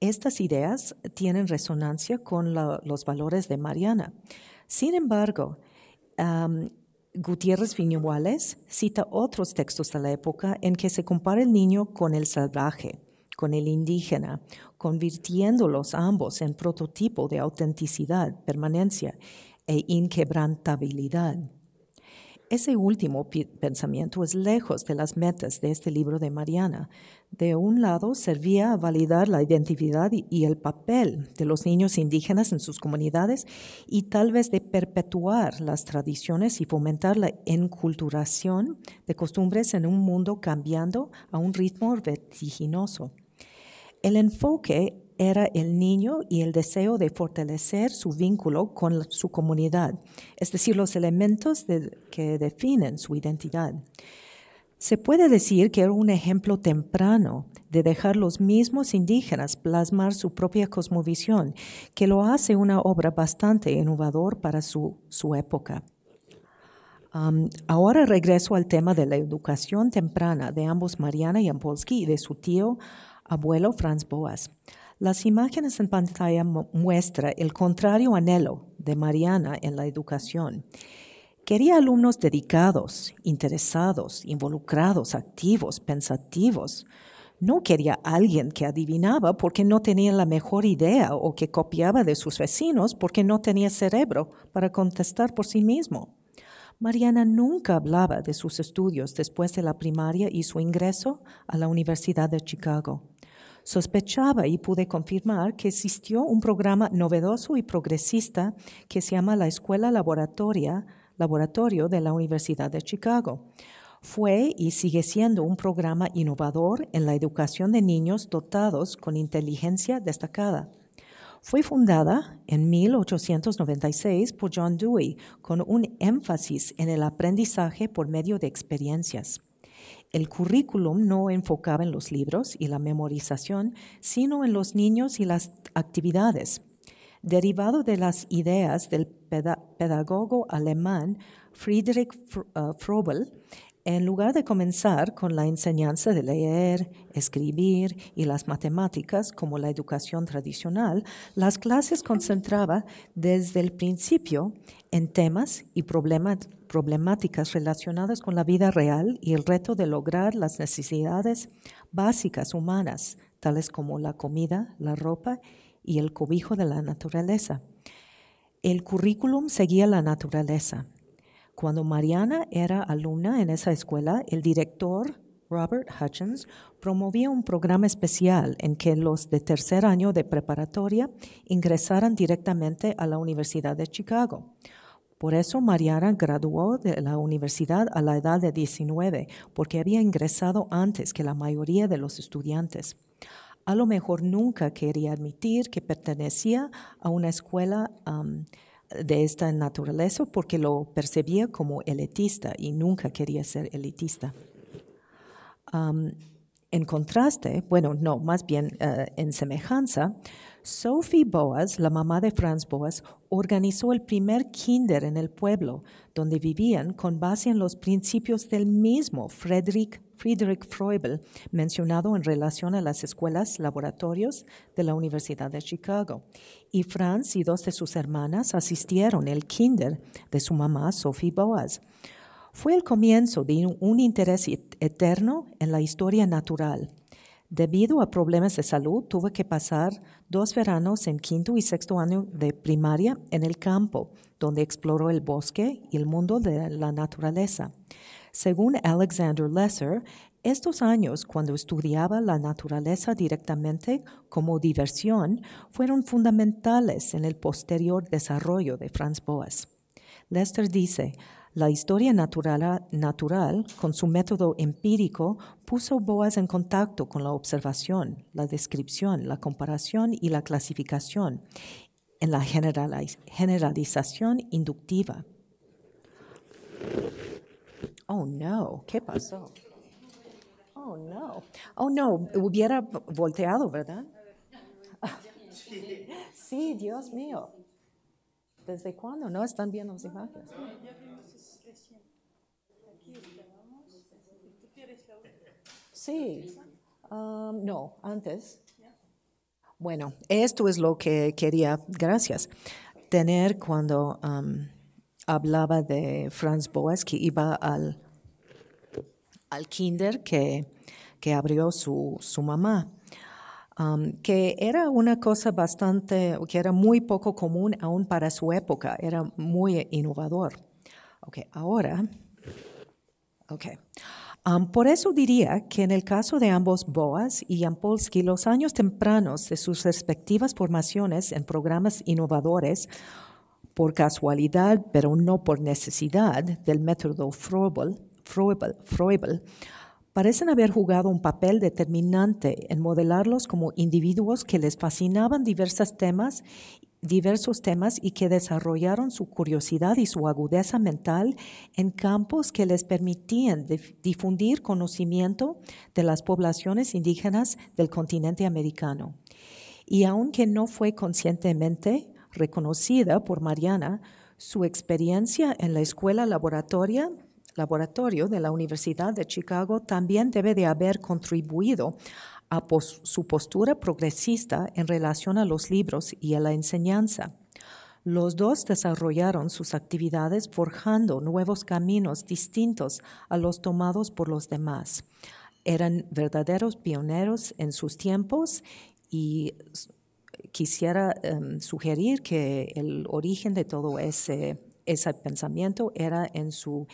estas ideas tienen resonancia con los valores de Mariana. Sin embargo, Gutiérrez Viñuales cita otros textos de la época en que se compara el niño con el salvaje, con el indígena, convirtiéndolos ambos en prototipo de autenticidad, permanencia e inquebrantabilidad. Ese último pensamiento es lejos de las metas de este libro de Mariana, de un lado, servía a validar la identidad y el papel de los niños indígenas en sus comunidades y tal vez de perpetuar las tradiciones y fomentar la enculturación de costumbres en un mundo cambiando a un ritmo vertiginoso. El enfoque era el niño y el deseo de fortalecer su vínculo con su comunidad, es decir, los elementos que definen su identidad. Se puede decir que era un ejemplo temprano de dejar los mismos indígenas plasmar su propia cosmovisión, que lo hace una obra bastante innovador para su, época. Um, ahora regreso al tema de la educación temprana de ambos Mariana Jampolsky y de su tío, abuelo Franz Boas. Las imágenes en pantalla muestran el contrario anhelo de Mariana en la educación. Quería alumnos dedicados, interesados, involucrados, activos, pensativos. No quería alguien que adivinaba porque no tenía la mejor idea o que copiaba de sus vecinos porque no tenía cerebro para contestar por sí mismo. Mariana nunca hablaba de sus estudios después de la primaria y su ingreso a la Universidad de Chicago. Sospechaba y pude confirmar que existió un programa novedoso y progresista que se llama la Escuela Laboratoria laboratorio de la Universidad de Chicago. Fue y sigue siendo un programa innovador en la educación de niños dotados con inteligencia destacada. Fue fundada en 1896 por John Dewey con un énfasis en el aprendizaje por medio de experiencias. El currículum no enfocaba en los libros y la memorización, sino en los niños y las actividades derivado de las ideas del pedagogo alemán Friedrich Froebel, eh, en lugar de comenzar con la enseñanza de leer, escribir y las matemáticas como la educación tradicional, las clases concentraba desde el principio en temas y problemáticas relacionadas con la vida real y el reto de lograr las necesidades básicas humanas, tales como la comida, la ropa y el cobijo de la naturaleza. El currículum seguía la naturaleza. Cuando Mariana era alumna en esa escuela, el director Robert Hutchins promovía un programa especial en que los de tercer año de preparatoria ingresaran directamente a la Universidad de Chicago. Por eso Mariana graduó de la universidad a la edad de 19, porque había ingresado antes que la mayoría de los estudiantes a lo mejor nunca quería admitir que pertenecía a una escuela de esta naturaleza porque lo percibía como elitista y nunca quería ser elitista. en contraste, bueno, no, más bien eh, en semejanza, Sophie Boas, la mamá de Franz Boas, organizó el primer kinder en el pueblo, donde vivían con base en los principios del mismo Frederick Friedrich Froebel, mencionado en relación a las escuelas laboratorios de la Universidad de Chicago. Y Franz y dos de sus hermanas asistieron el kinder de su mamá Sophie Boas. Fue el comienzo de un interés eterno en la historia natural. Debido a problemas de salud, tuvo que pasar dos veranos en quinto y sexto año de primaria en el campo, donde exploró el bosque y el mundo de la naturaleza. Según Alexander Lesser, estos años, cuando estudiaba la naturaleza directamente como diversión, fueron fundamentales en el posterior desarrollo de Franz Boas. Lester dice, la historia natural, natural, con su método empírico, puso Boas en contacto con la observación, la descripción, la comparación y la clasificación en la generalización inductiva. Oh, no. ¿Qué pasó? Oh, no. Oh, no. Hubiera volteado, ¿verdad? Sí, Dios mío. ¿Desde cuándo? ¿No están viendo las imágenes? Sí. Um, no, antes. Bueno, esto es lo que quería, gracias, tener cuando um, hablaba de Franz Boas, que iba al, al kinder que, que abrió su, mamá. Um, que era una cosa bastante, que era muy poco común aún para su época, era muy innovador. Ok, ahora, ok. Um, por eso diría que en el caso de ambos Boas y Jampolsky, los años tempranos de sus respectivas formaciones en programas innovadores por casualidad, pero no por necesidad, del método Froebel, Froebel, parecen haber jugado un papel determinante en modelarlos como individuos que les fascinaban diversos temas, diversos temas y que desarrollaron su curiosidad y su agudeza mental en campos que les permitían difundir conocimiento de las poblaciones indígenas del continente americano. Y aunque no fue conscientemente, reconocida por Mariana su experiencia en la escuela laboratorio de la Universidad de Chicago también debe de haber contribuido a su postura progresista en relación a los libros y a la enseñanza. Los dos desarrollaron sus actividades forjando nuevos caminos distintos a los tomados por los demás. Eran verdaderos pioneros en sus tiempos y quisiera em, sugerir que el origen de todo ese, ese pensamiento era en su,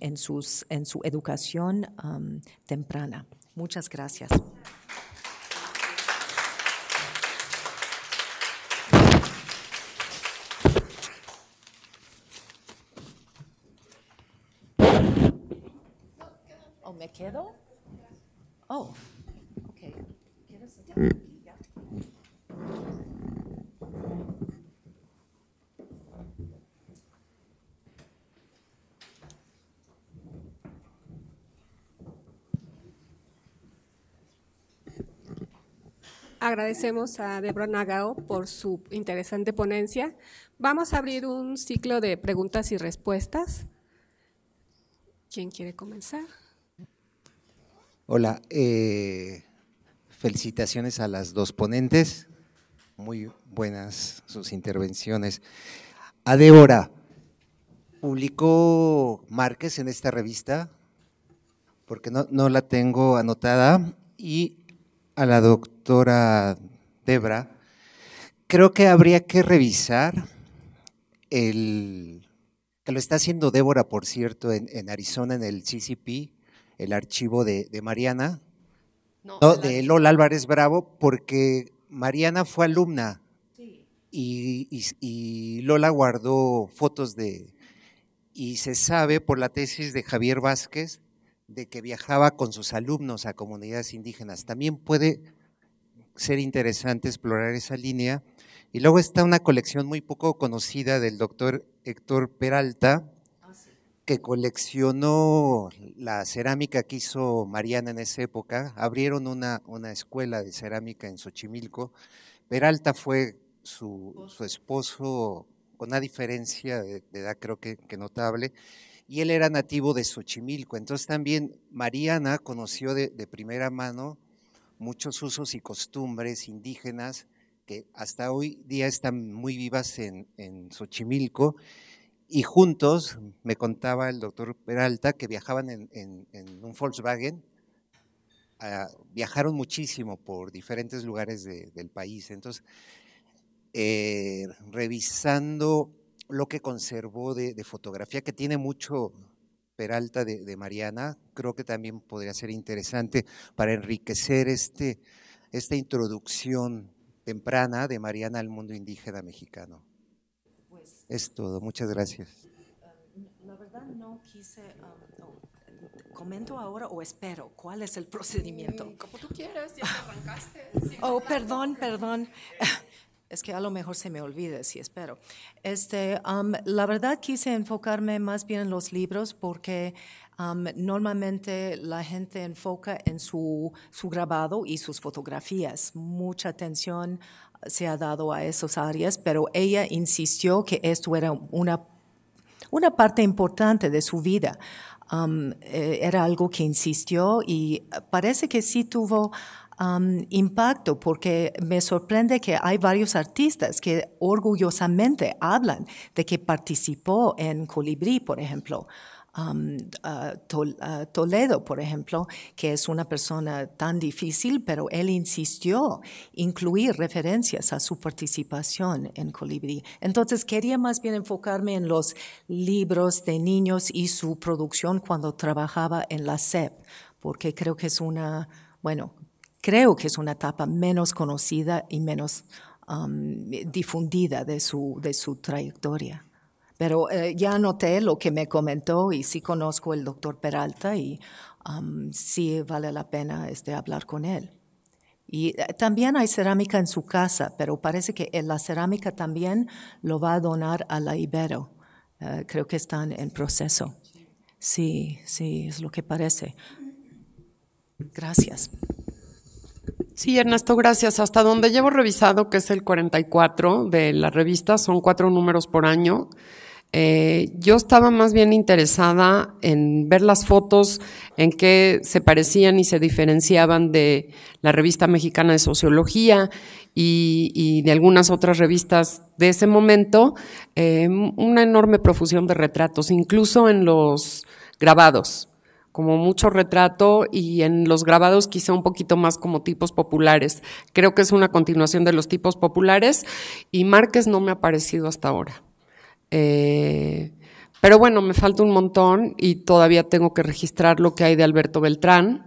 en sus, en su educación temprana. Muchas gracias. Oh, ¿Me quedo? Oh, eh, Agradecemos a Debra Nagao por su interesante ponencia. Vamos a abrir un ciclo de preguntas y respuestas. ¿Quién quiere comenzar? Hola, eh, felicitaciones a las dos ponentes. Muy buenas sus intervenciones. A Débora, publicó Márquez en esta revista, porque no, no la tengo anotada, y a la doctora Debra, creo que habría que revisar el que lo está haciendo Débora, por cierto, en, Arizona, en el CCP, el archivo de, Mariana, no, de Lola Álvarez Bravo, porque Mariana fue alumna y, y, Lola guardó fotos de... Y se sabe por la tesis de Javier Vázquez de que viajaba con sus alumnos a comunidades indígenas. También puede ser interesante explorar esa línea. Y luego está una colección muy poco conocida del doctor Héctor Peralta, ah, que coleccionó la cerámica que hizo Mariana en esa época. Abrieron una, escuela de cerámica en Xochimilco. Peralta fue su, esposo, con una diferencia de, edad creo que notable, y él era nativo de Xochimilco. Entonces también Mariana conoció de, primera mano muchos usos y costumbres indígenas que hasta hoy día están muy vivas en, Xochimilco. Y juntos, me contaba el doctor Peralta, que viajaban en, un Volkswagen, viajaron muchísimo por diferentes lugares del país. Entonces, eh, revisando lo que conservó de, fotografía, que tiene mucho Peralta de, Mariana, creo que también podría ser interesante para enriquecer este, esta introducción temprana de Mariana al mundo indígena mexicano. Pues, es todo, eh, muchas gracias. Eh, la verdad no quise, um, comento ahora o espero, ¿cuál es el procedimiento? como tú quieras, ya arrancaste. oh, perdón, perdón. Es que a lo mejor se me olvide sí espero. Este, um, la verdad quise enfocarme más bien en los libros porque um, normalmente la gente enfoca en su, grabado y sus fotografías. Mucha atención se ha dado a esas áreas, pero ella insistió que esto era una, una parte importante de su vida. Um, eh, era algo que insistió y eh, parece que sí tuvo impacto porque me sorprende que hay varios artistas que orgullosamente hablan de que participó en Colibrí, por ejemplo. Toledo, por ejemplo, que es una persona tan difícil, pero él insistió incluir referencias a su participación en Colibrí. Entonces, quería más bien enfocarme en los libros de niños y su producción cuando trabajaba en la SEP, porque creo que es una, bueno, creo que es una etapa menos conocida y menos um, difundida de su, trayectoria. Pero eh, ya noté lo que me comentó y sí conozco al doctor Peralta y um, sí vale la pena este, hablar con él. Y eh, también hay cerámica en su casa, pero parece que eh, la cerámica también lo va a donar a la Ibero. creo que están en proceso. Sí, sí, es lo que parece. Gracias. Sí, Ernesto, gracias. Hasta donde llevo revisado, que es el 44 de la revista, son cuatro números por año. Eh, yo estaba más bien interesada en ver las fotos en qué se parecían y se diferenciaban de la revista mexicana de sociología y, de algunas otras revistas de ese momento, eh, una enorme profusión de retratos, incluso en los grabados como mucho retrato y en los grabados quizá un poquito más como tipos populares. Creo que es una continuación de los tipos populares y Márquez no me ha parecido hasta ahora. Eh, pero bueno, me falta un montón y todavía tengo que registrar lo que hay de Alberto Beltrán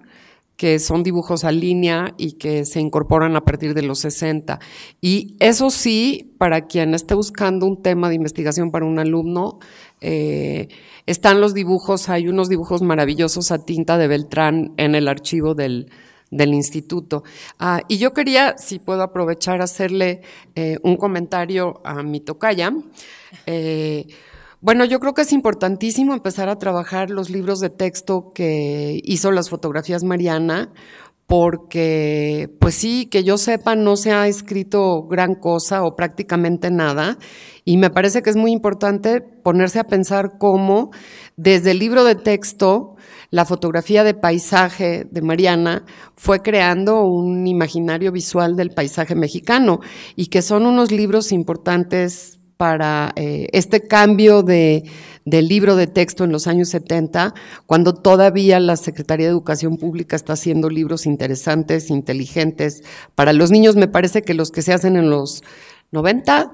que son dibujos a línea y que se incorporan a partir de los 60. Y eso sí, para quien esté buscando un tema de investigación para un alumno, eh, están los dibujos, hay unos dibujos maravillosos a tinta de Beltrán en el archivo del, instituto. Ah, y yo quería, si puedo aprovechar, hacerle eh, un comentario a mi tocaya. Eh, bueno, yo creo que es importantísimo empezar a trabajar los libros de texto que hizo las fotografías Mariana, porque, pues sí, que yo sepa, no se ha escrito gran cosa o prácticamente nada. Y me parece que es muy importante ponerse a pensar cómo desde el libro de texto, la fotografía de paisaje de Mariana fue creando un imaginario visual del paisaje mexicano y que son unos libros importantes para eh, este cambio de, del libro de texto en los años 70, cuando todavía la Secretaría de Educación Pública está haciendo libros interesantes, inteligentes. Para los niños me parece que los que se hacen en los 90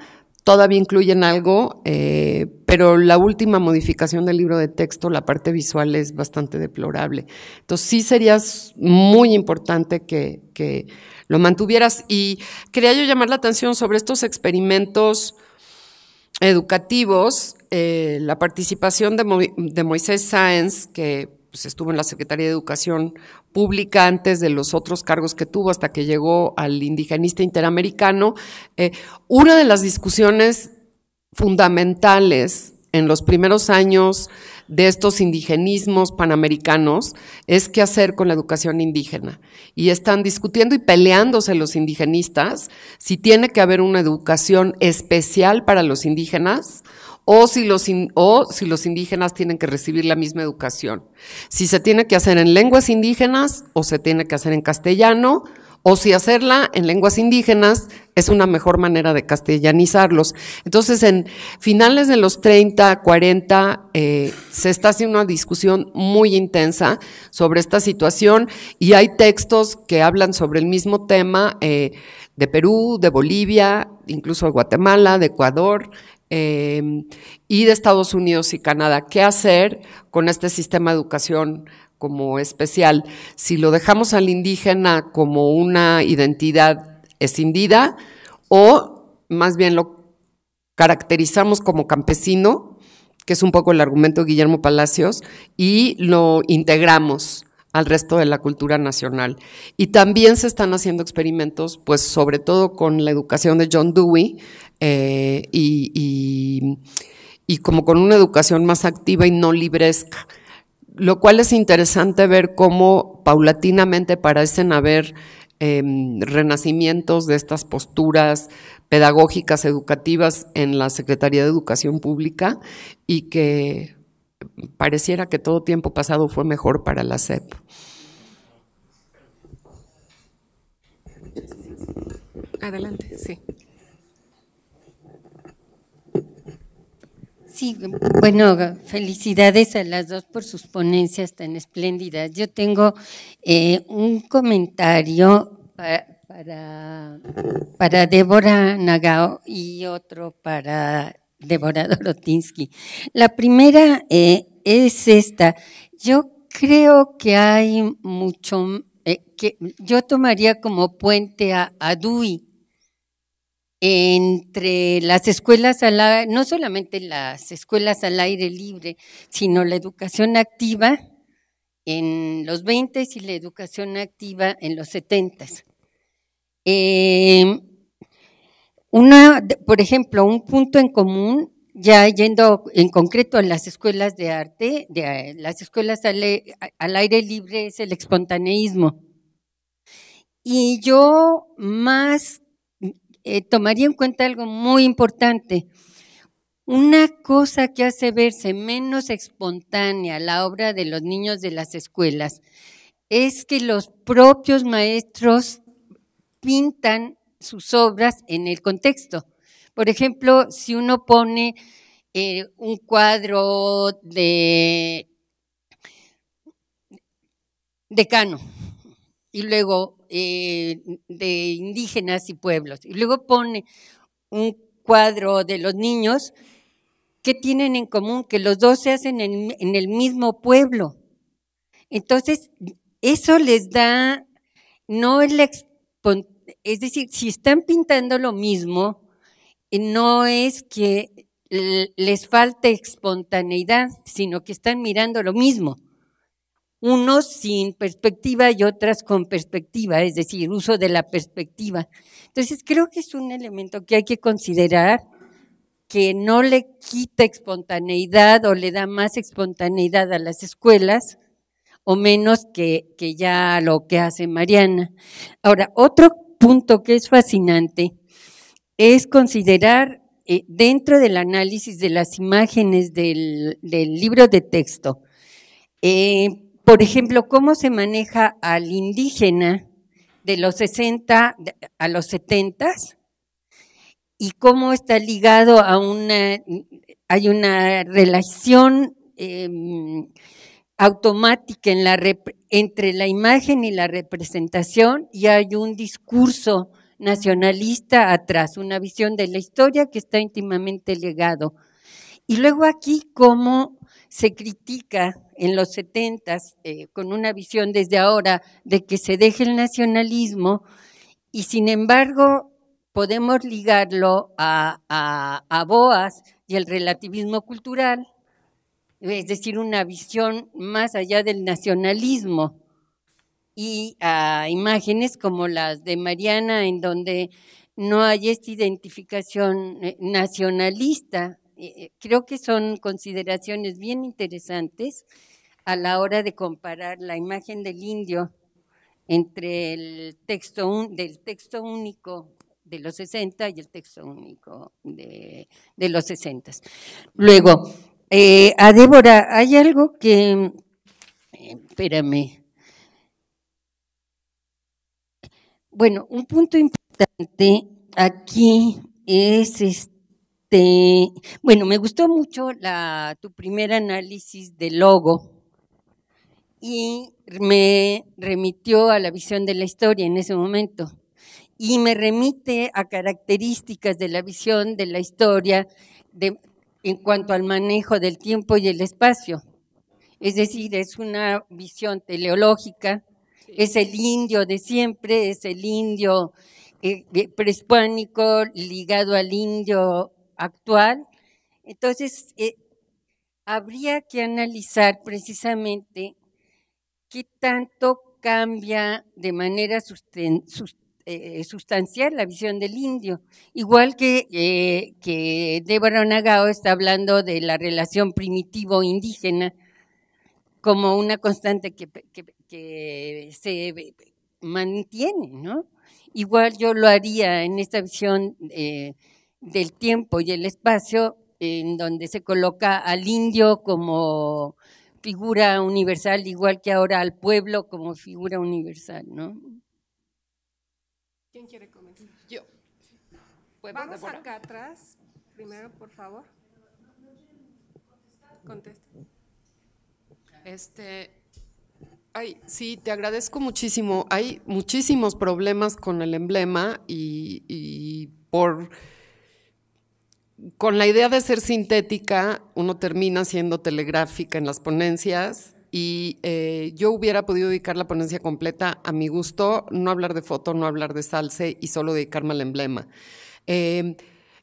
todavía incluyen algo, eh, pero la última modificación del libro de texto, la parte visual es bastante deplorable. Entonces sí sería muy importante que, lo mantuvieras. Y quería yo llamar la atención sobre estos experimentos educativos, eh, la participación de, de Moisés Sáenz, que pues, estuvo en la Secretaría de Educación Pública antes de los otros cargos que tuvo hasta que llegó al indigenista interamericano, eh, una de las discusiones fundamentales en los primeros años de estos indigenismos panamericanos es qué hacer con la educación indígena. Y están discutiendo y peleándose los indigenistas si tiene que haber una educación especial para los indígenas o si, los si los indígenas tienen que recibir la misma educación. Si se tiene que hacer en lenguas indígenas o se tiene que hacer en castellano, o si hacerla en lenguas indígenas es una mejor manera de castellanizarlos. Entonces, en finales de los 30, 40, eh, se está haciendo una discusión muy intensa sobre esta situación y hay textos que hablan sobre el mismo tema eh, de Perú, de Bolivia, incluso de Guatemala, de Ecuador, Em, y de Estados Unidos y Canadá. ¿Qué hacer con este sistema de educación como especial? Si lo dejamos al indígena como una identidad escindida o más bien lo caracterizamos como campesino, que es un poco el argumento de Guillermo Palacios, y lo integramos al resto de la cultura nacional. Y también se están haciendo experimentos, pues sobre todo con la educación de John Dewey eh, y, como con una educación más activa y no libresca, lo cual es interesante ver cómo paulatinamente parecen haber em, renacimientos de estas posturas pedagógicas, educativas en la Secretaría de Educación Pública y que pareciera que todo tiempo pasado fue mejor para la SEP. Adelante, sí. Sí, bueno, felicidades a las dos por sus ponencias tan espléndidas. Yo tengo eh, un comentario para, para, para Débora Nagao y otro para Deborah Dorotinsky. La primera eh, es esta. Yo creo que hay mucho, eh, que yo tomaría como puente a, a entre las escuelas al no solamente las escuelas al aire libre, sino la educación activa en los 20 y la educación activa en los 70. Eh, una, por ejemplo, un punto en común, ya yendo en concreto a las escuelas de arte, de las escuelas al, e, al aire libre, es el espontaneísmo. Y yo más eh, tomaría en cuenta algo muy importante. Una cosa que hace verse menos espontánea la obra de los niños de las escuelas es que los propios maestros pintan sus obras en el contexto. Por ejemplo, si uno pone eh, un cuadro de, decano y luego eh, de indígenas y pueblos, y luego pone un cuadro de los niños, ¿qué tienen en común? Que los dos se hacen en, el mismo pueblo. Entonces, eso les da, no es la es decir, si están pintando lo mismo, eh, no es que les falte espontaneidad, sino que están mirando lo mismo. Unos sin perspectiva y otras con perspectiva, es decir, uso de la perspectiva. Entonces, creo que es un elemento que hay que considerar que no le quita espontaneidad o le da más espontaneidad a las escuelas o menos que, que ya lo que hace Mariana. Ahora, otro punto que es fascinante es considerar eh, dentro del análisis de las imágenes del, libro de texto, eh, por ejemplo, cómo se maneja al indígena de los 60 a los 70 y cómo está ligado a una, hay una relación em, automática en la entre la imagen y la representación y hay un discurso nacionalista atrás, una visión de la historia que está íntimamente legado. Y luego aquí cómo se critica en los 70 eh, con una visión desde ahora de que se deje el nacionalismo y sin embargo podemos ligarlo a, a Boas y el relativismo cultural, es decir, una visión más allá del nacionalismo y a imágenes como las de Mariana, en donde no hay esta identificación eh, nacionalista. Eh, eh, creo que son consideraciones bien interesantes a la hora de comparar la imagen del indio entre el texto del texto único de los 60 y el texto único de, de los 60. Luego, eh, a Débora, hay algo que... Espérame. Bueno, un punto importante aquí es este... Bueno, me gustó mucho la, tu primer análisis del logo y me remitió a la visión de la historia en ese momento y me remite a características de la visión de la historia de, en cuanto al manejo del tiempo y el espacio. Es decir, es una visión teleológica, es el indio de siempre, es el indio eh, eh, prehispánico ligado al indio actual. Entonces, eh, habría que analizar precisamente qué tanto cambia de manera sustentable sustanciar eh, sustancial la visión del indio. Igual que, eh, que Débora Nagao está hablando de la relación primitivo-indígena como una constante que, se mantiene, ¿no? Igual yo lo haría en esta visión eh, del tiempo y el espacio, en donde se coloca al indio como figura universal, igual que ahora al pueblo como figura universal, ¿no? ¿Quién quiere comenzar? Yo. Vamos acá atrás, primero, por favor. Contesta. Este, Ay, sí, te agradezco muchísimo. Hay muchísimos problemas con el emblema y, y, por con la idea de ser sintética, uno termina siendo telegráfica en las ponencias y eh, yo hubiera podido dedicar la ponencia completa a mi gusto, no hablar de foto, no hablar de salse y solo dedicarme al emblema. Eh,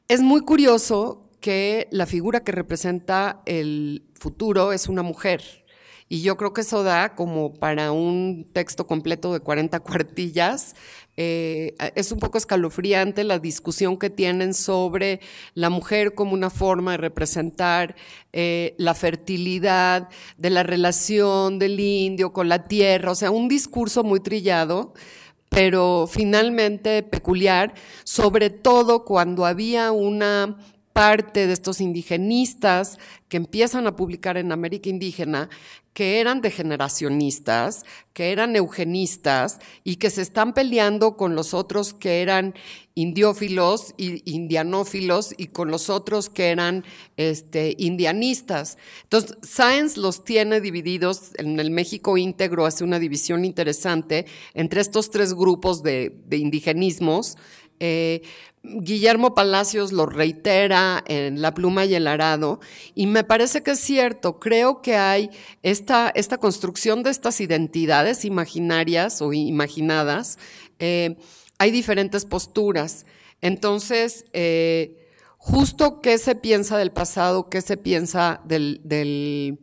es muy curioso que la figura que representa el futuro es una mujer, y yo creo que eso da como para un texto completo de 40 cuartillas. Eh, es un poco escalofriante la discusión que tienen sobre la mujer como una forma de representar eh, la fertilidad, de la relación del indio con la tierra, o sea, un discurso muy trillado pero finalmente peculiar, sobre todo cuando había una parte de estos indigenistas que empiezan a publicar en América Indígena, que eran degeneracionistas, que eran eugenistas y que se están peleando con los otros que eran indiófilos e indianófilos y con los otros que eran este, indianistas. Entonces, Sáenz los tiene divididos en el México íntegro, hace una división interesante entre estos tres grupos de indigenismos eh, Guillermo Palacios lo reitera en La pluma y el arado, y me parece que es cierto, creo que hay esta, esta construcción de estas identidades imaginarias o imaginadas, eh, hay diferentes posturas. Entonces, eh, justo qué se piensa del pasado, qué se piensa del, del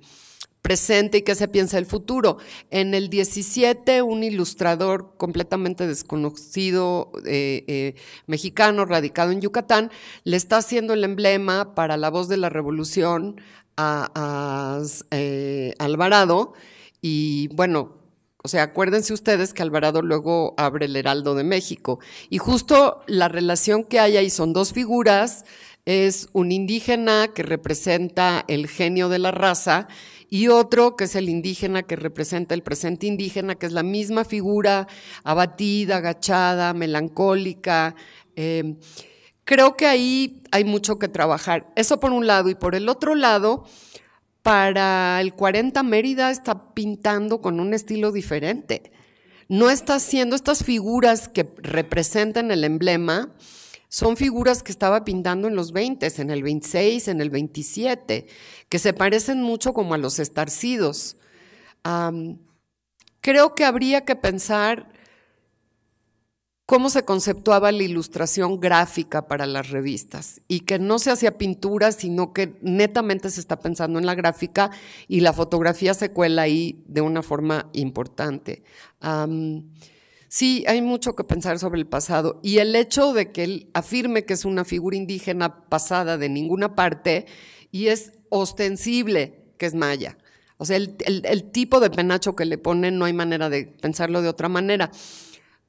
presente y qué se piensa el futuro. En el 17, un ilustrador completamente desconocido eh, eh, mexicano, radicado en Yucatán, le está haciendo el emblema para la voz de la revolución a, eh, Alvarado y bueno, o sea, acuérdense ustedes que Alvarado luego abre el Heraldo de México. Y justo la relación que hay ahí son dos figuras. Es un indígena que representa el genio de la raza y otro que es el indígena que representa el presente indígena, que es la misma figura abatida, agachada, melancólica. Em, creo que ahí hay mucho que trabajar. Eso por un lado. Y por el otro lado, para el 40 Mérida está pintando con un estilo diferente. No está haciendo estas figuras que representan el emblema, son figuras que estaba pintando en los 20, en el 26, en el 27, que se parecen mucho como a los estarcidos. creo que habría que pensar cómo se conceptuaba la ilustración gráfica para las revistas y que no se hacía pintura, sino que netamente se está pensando en la gráfica y la fotografía se cuela ahí de una forma importante. Sí, hay mucho que pensar sobre el pasado y el hecho de que él afirme que es una figura indígena pasada de ninguna parte y es ostensible que es maya. O sea, el, tipo de penacho que le ponen no hay manera de pensarlo de otra manera.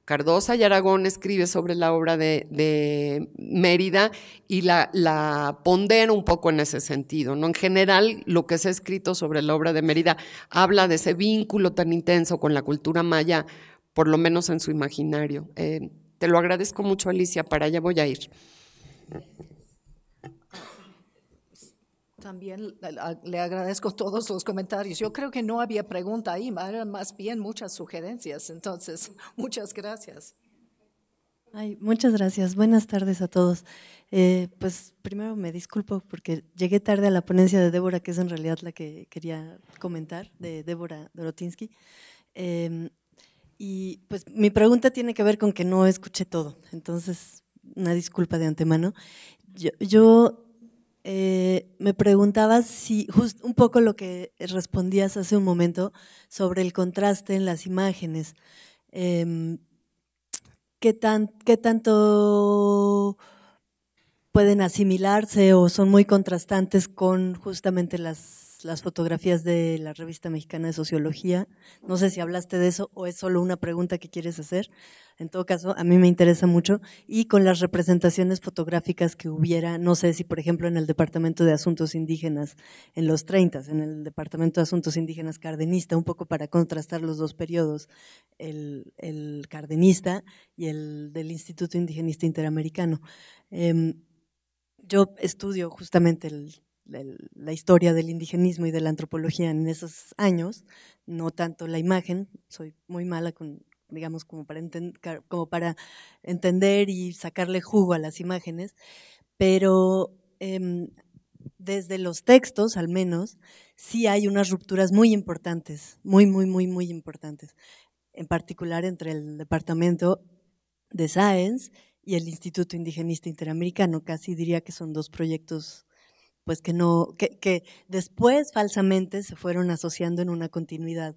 Cardosa y Aragón escribe sobre la obra de, Mérida y la, la, pondera un poco en ese sentido. ¿no? En general, lo que se ha escrito sobre la obra de Mérida habla de ese vínculo tan intenso con la cultura maya por lo menos en su imaginario. Eh, te lo agradezco mucho, Alicia, para allá voy a ir. También le agradezco todos los comentarios. Yo creo que no había pregunta ahí, eran más bien muchas sugerencias. Entonces, muchas gracias. Ay, muchas gracias. Buenas tardes a todos. Eh, pues primero me disculpo porque llegué tarde a la ponencia de Débora, que es en realidad la que quería comentar, de Débora Dorotinsky. Em, y pues mi pregunta tiene que ver con que no escuché todo, entonces una disculpa de antemano. Yo, eh, me preguntaba si, justo un poco lo que respondías hace un momento sobre el contraste en las imágenes. Em, ¿qué, ¿Qué tanto pueden asimilarse o son muy contrastantes con justamente las las, fotografías de la revista mexicana de sociología. No sé si hablaste de eso o es solo una pregunta que quieres hacer. En todo caso, a mí me interesa mucho. Y con las representaciones fotográficas que hubiera, no sé si, por ejemplo, en el Departamento de Asuntos Indígenas, en los 30, en el Departamento de Asuntos Indígenas cardenista, un poco para contrastar los dos periodos, el, cardenista y el del Instituto Indigenista Interamericano. Em, yo estudio justamente el la historia del indigenismo y de la antropología en esos años, no tanto la imagen, soy muy mala con, digamos, como para, como para entender y sacarle jugo a las imágenes, pero em, desde los textos al menos, sí hay unas rupturas muy importantes, muy, muy, muy, muy importantes, en particular entre el Departamento de Science y el Instituto Indigenista Interamericano, casi diría que son dos proyectos pues que no, que, después falsamente se fueron asociando en una continuidad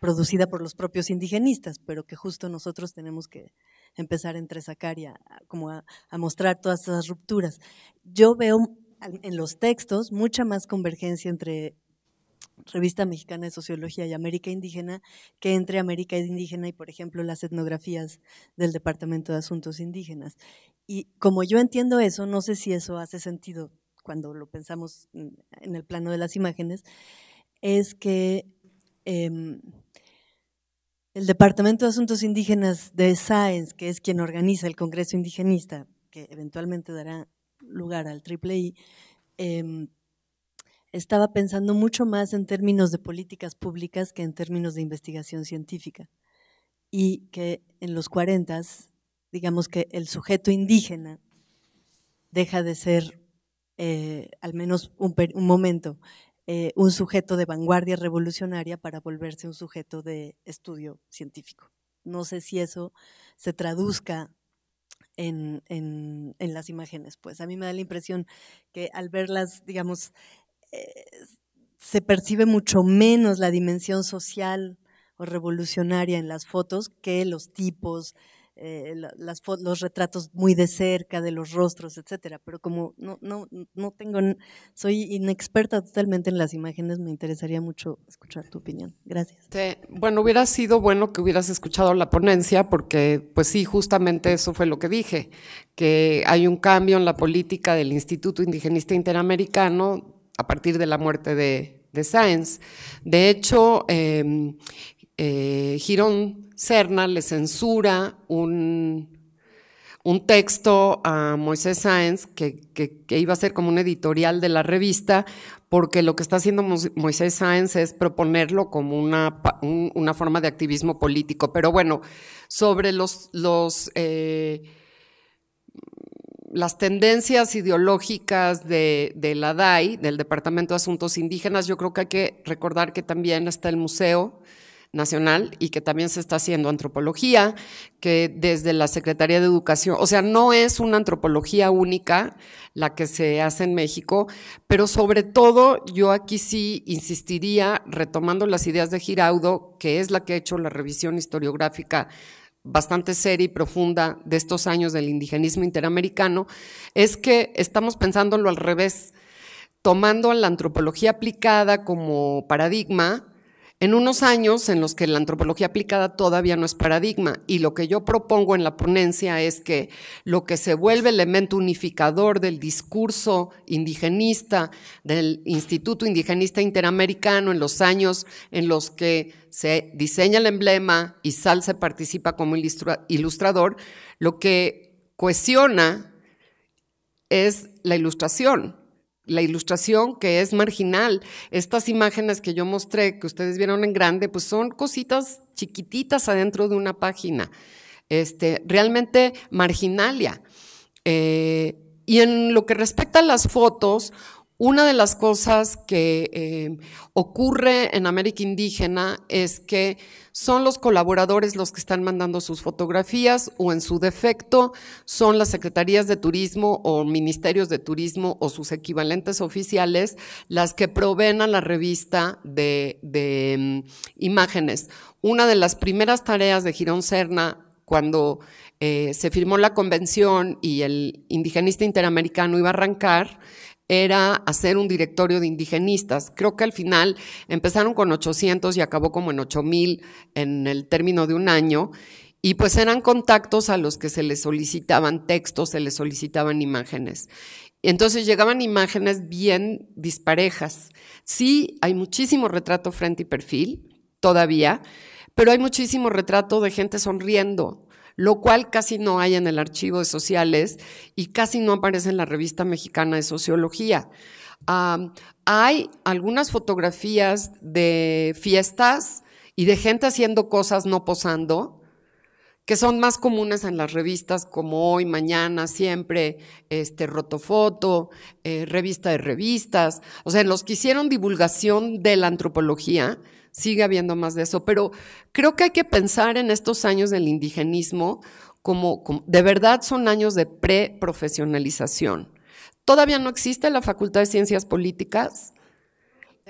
producida por los propios indigenistas, pero que justo nosotros tenemos que empezar a entresacar y como a, a, mostrar todas esas rupturas. Yo veo en los textos mucha más convergencia entre Revista Mexicana de Sociología y América Indígena que entre América Indígena y, por ejemplo, las etnografías del Departamento de Asuntos Indígenas. Y como yo entiendo eso, no sé si eso hace sentido cuando lo pensamos en el plano de las imágenes, es que em, el Departamento de Asuntos Indígenas de Science, que es quien organiza el Congreso Indigenista, que eventualmente dará lugar al Triple I, em, estaba pensando mucho más en términos de políticas públicas que en términos de investigación científica. Y que en los 40, digamos que el sujeto indígena deja de ser eh, al menos un, momento, eh, un sujeto de vanguardia revolucionaria para volverse un sujeto de estudio científico. No sé si eso se traduzca en, las imágenes, pues a mí me da la impresión que al verlas, digamos, eh, se percibe mucho menos la dimensión social o revolucionaria en las fotos que los tipos, eh, los retratos muy de cerca, de los rostros, etcétera. Pero como no, no, no tengo, soy inexperta totalmente en las imágenes, me interesaría mucho escuchar tu opinión. Gracias. Bueno, hubiera sido bueno que hubieras escuchado la ponencia, porque pues sí, justamente eso fue lo que dije, que hay un cambio en la política del Instituto Indigenista Interamericano a partir de la muerte de, de Sáenz. De hecho, em, eh, Girón Cerna le censura un, texto a Moisés Sáenz que, iba a ser como un editorial de la revista, porque lo que está haciendo Moisés Sáenz es proponerlo como una, forma de activismo político. Pero bueno, sobre los, eh, las tendencias ideológicas de, de, la DAI, del Departamento de Asuntos Indígenas, yo creo que hay que recordar que también está el museo nacional y que también se está haciendo antropología, que desde la Secretaría de Educación, o sea, no es una antropología única la que se hace en México, pero sobre todo yo aquí sí insistiría, retomando las ideas de Giraudo, que es la que ha hecho la revisión historiográfica bastante seria y profunda de estos años del indigenismo interamericano, es que estamos pensándolo al revés, tomando la antropología aplicada como paradigma, en unos años en los que la antropología aplicada todavía no es paradigma y lo que yo propongo en la ponencia es que lo que se vuelve elemento unificador del discurso indigenista, del Instituto Indigenista Interamericano en los años en los que se diseña el emblema y Sal se participa como ilustrador, lo que cohesiona es la ilustración, la ilustración que es marginal. Estas imágenes que yo mostré, que ustedes vieron en grande, pues son cositas chiquititas adentro de una página, este, realmente marginalia. Eh, y en lo que respecta a las fotos, una de las cosas que eh, ocurre en América Indígena es que son los colaboradores los que están mandando sus fotografías o en su defecto son las secretarías de turismo o ministerios de turismo o sus equivalentes oficiales las que proveen a la revista de, mm, imágenes. Una de las primeras tareas de Girón Serna cuando eh, se firmó la convención y el indigenista interamericano iba a arrancar, era hacer un directorio de indigenistas. Creo que al final empezaron con 800 y acabó como en 8000 en el término de un año. Y pues eran contactos a los que se les solicitaban textos, se les solicitaban imágenes. Entonces llegaban imágenes bien disparejas. Sí, hay muchísimo retrato frente y perfil todavía, pero hay muchísimo retrato de gente sonriendo, lo cual casi no hay en el archivo de sociales y casi no aparece en la revista mexicana de sociología. hay algunas fotografías de fiestas y de gente haciendo cosas no posando, que son más comunes en las revistas como Hoy, Mañana, Siempre, este, Rotofoto, eh, Revista de Revistas, o sea, en los que hicieron divulgación de la antropología, sigue habiendo más de eso, pero creo que hay que pensar en estos años del indigenismo como, de verdad son años de pre-profesionalización. Todavía no existe la Facultad de Ciencias Políticas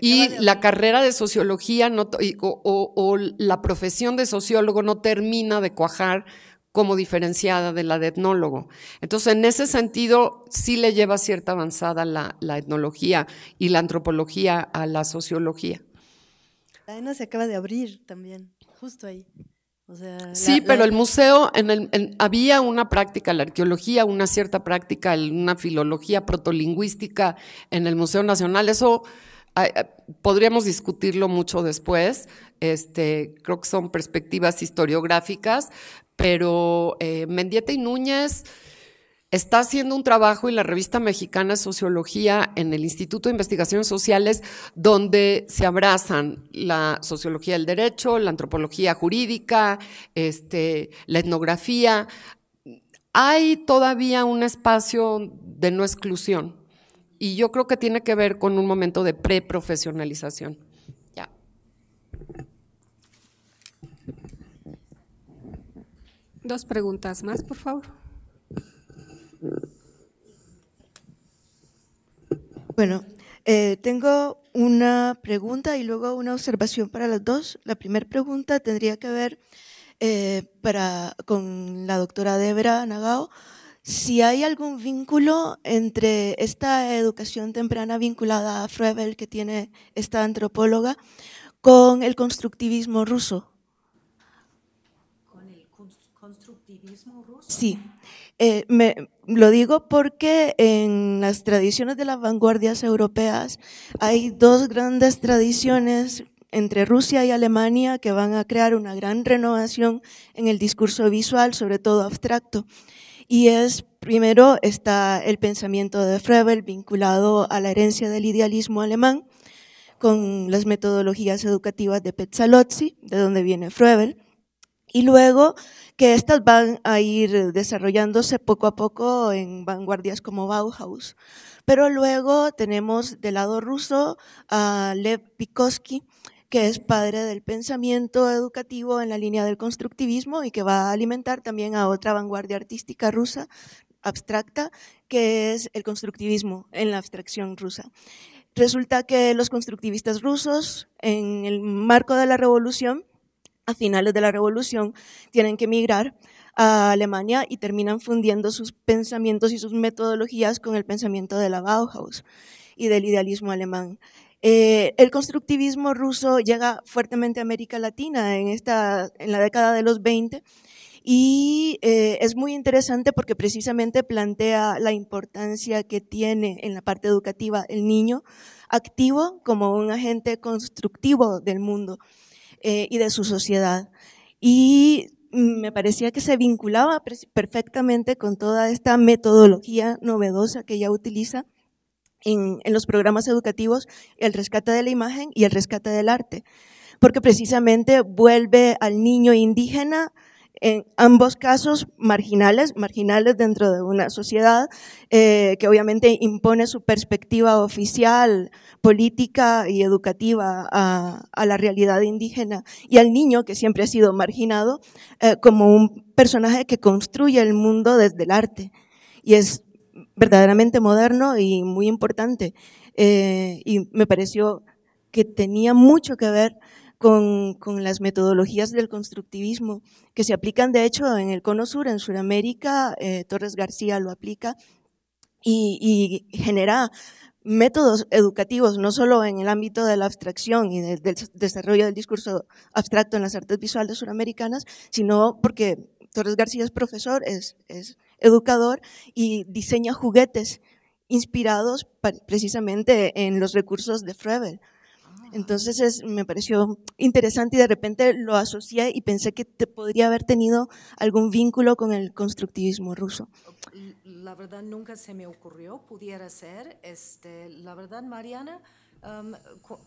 y la carrera de sociología no, o, la profesión de sociólogo no termina de cuajar como diferenciada de la de etnólogo. Entonces, en ese sentido, sí le lleva cierta avanzada la etnología y la antropología a la sociología. La se acaba de abrir también, justo ahí. sí, pero el museo, en el, había una práctica, la arqueología, una cierta práctica, una filología protolingüística en el Museo Nacional. Eso eh, podríamos discutirlo mucho después. Este, creo que son perspectivas historiográficas, pero eh, Mendieta y Núñez está haciendo un trabajo en la revista mexicana sociología, en el Instituto de Investigaciones Sociales, donde se abrazan la sociología del derecho, la antropología jurídica, este, la etnografía. Hay todavía un espacio de no exclusión y yo creo que tiene que ver con un momento de preprofesionalización. profesionalización Dos preguntas más, por favor. Bueno, eh, tengo una pregunta y luego una observación para las dos. La primera pregunta tendría que ver eh, con la doctora Debra Nagao, si hay algún vínculo entre esta educación temprana vinculada a Froebel que tiene esta antropóloga con el constructivismo ruso. ¿Con el constructivismo ruso? Sí. Eh, me, lo digo porque en las tradiciones de las vanguardias europeas hay dos grandes tradiciones entre Rusia y Alemania que van a crear una gran renovación en el discurso visual, sobre todo abstracto. Y es, primero, está el pensamiento de Frebel vinculado a la herencia del idealismo alemán con las metodologías educativas de Petzalozzi, de donde viene Frebel. Y luego que estas van a ir desarrollándose poco a poco en vanguardias como Bauhaus. Pero luego tenemos del lado ruso a Lev Pikovsky, que es padre del pensamiento educativo en la línea del constructivismo y que va a alimentar también a otra vanguardia artística rusa abstracta, que es el constructivismo en la abstracción rusa. Resulta que los constructivistas rusos, en el marco de la revolución, a finales de la revolución, tienen que emigrar a Alemania y terminan fundiendo sus pensamientos y sus metodologías con el pensamiento de la Bauhaus y del idealismo alemán. Eh, el constructivismo ruso llega fuertemente a América Latina en, en la década de los 20 y eh, es muy interesante porque precisamente plantea la importancia que tiene en la parte educativa el niño activo como un agente constructivo del mundo. Eh, y de su sociedad. Y me parecía que se vinculaba perfectamente con toda esta metodología novedosa que ella utiliza en, los programas educativos, el rescate de la imagen y el rescate del arte, porque precisamente vuelve al niño indígena en ambos casos marginales, marginales dentro de una sociedad eh, que obviamente impone su perspectiva oficial, política y educativa a, la realidad indígena y al niño que siempre ha sido marginado eh, como un personaje que construye el mundo desde el arte. Y es verdaderamente moderno y muy importante. Eh, y me pareció que tenía mucho que ver con, las metodologías del constructivismo que se aplican, de hecho, en el Cono Sur, en Sudamérica, eh, Torres García lo aplica y, genera métodos educativos, no solo en el ámbito de la abstracción y del desarrollo del discurso abstracto en las artes visuales suramericanas, sino porque Torres García es profesor, es, educador y diseña juguetes inspirados precisamente en los recursos de Frebel. Entonces me pareció interesante y de repente lo asocié y pensé que te podría haber tenido algún vínculo con el constructivismo ruso. La verdad nunca se me ocurrió, pudiera ser. Este, la verdad, Mariana, Um,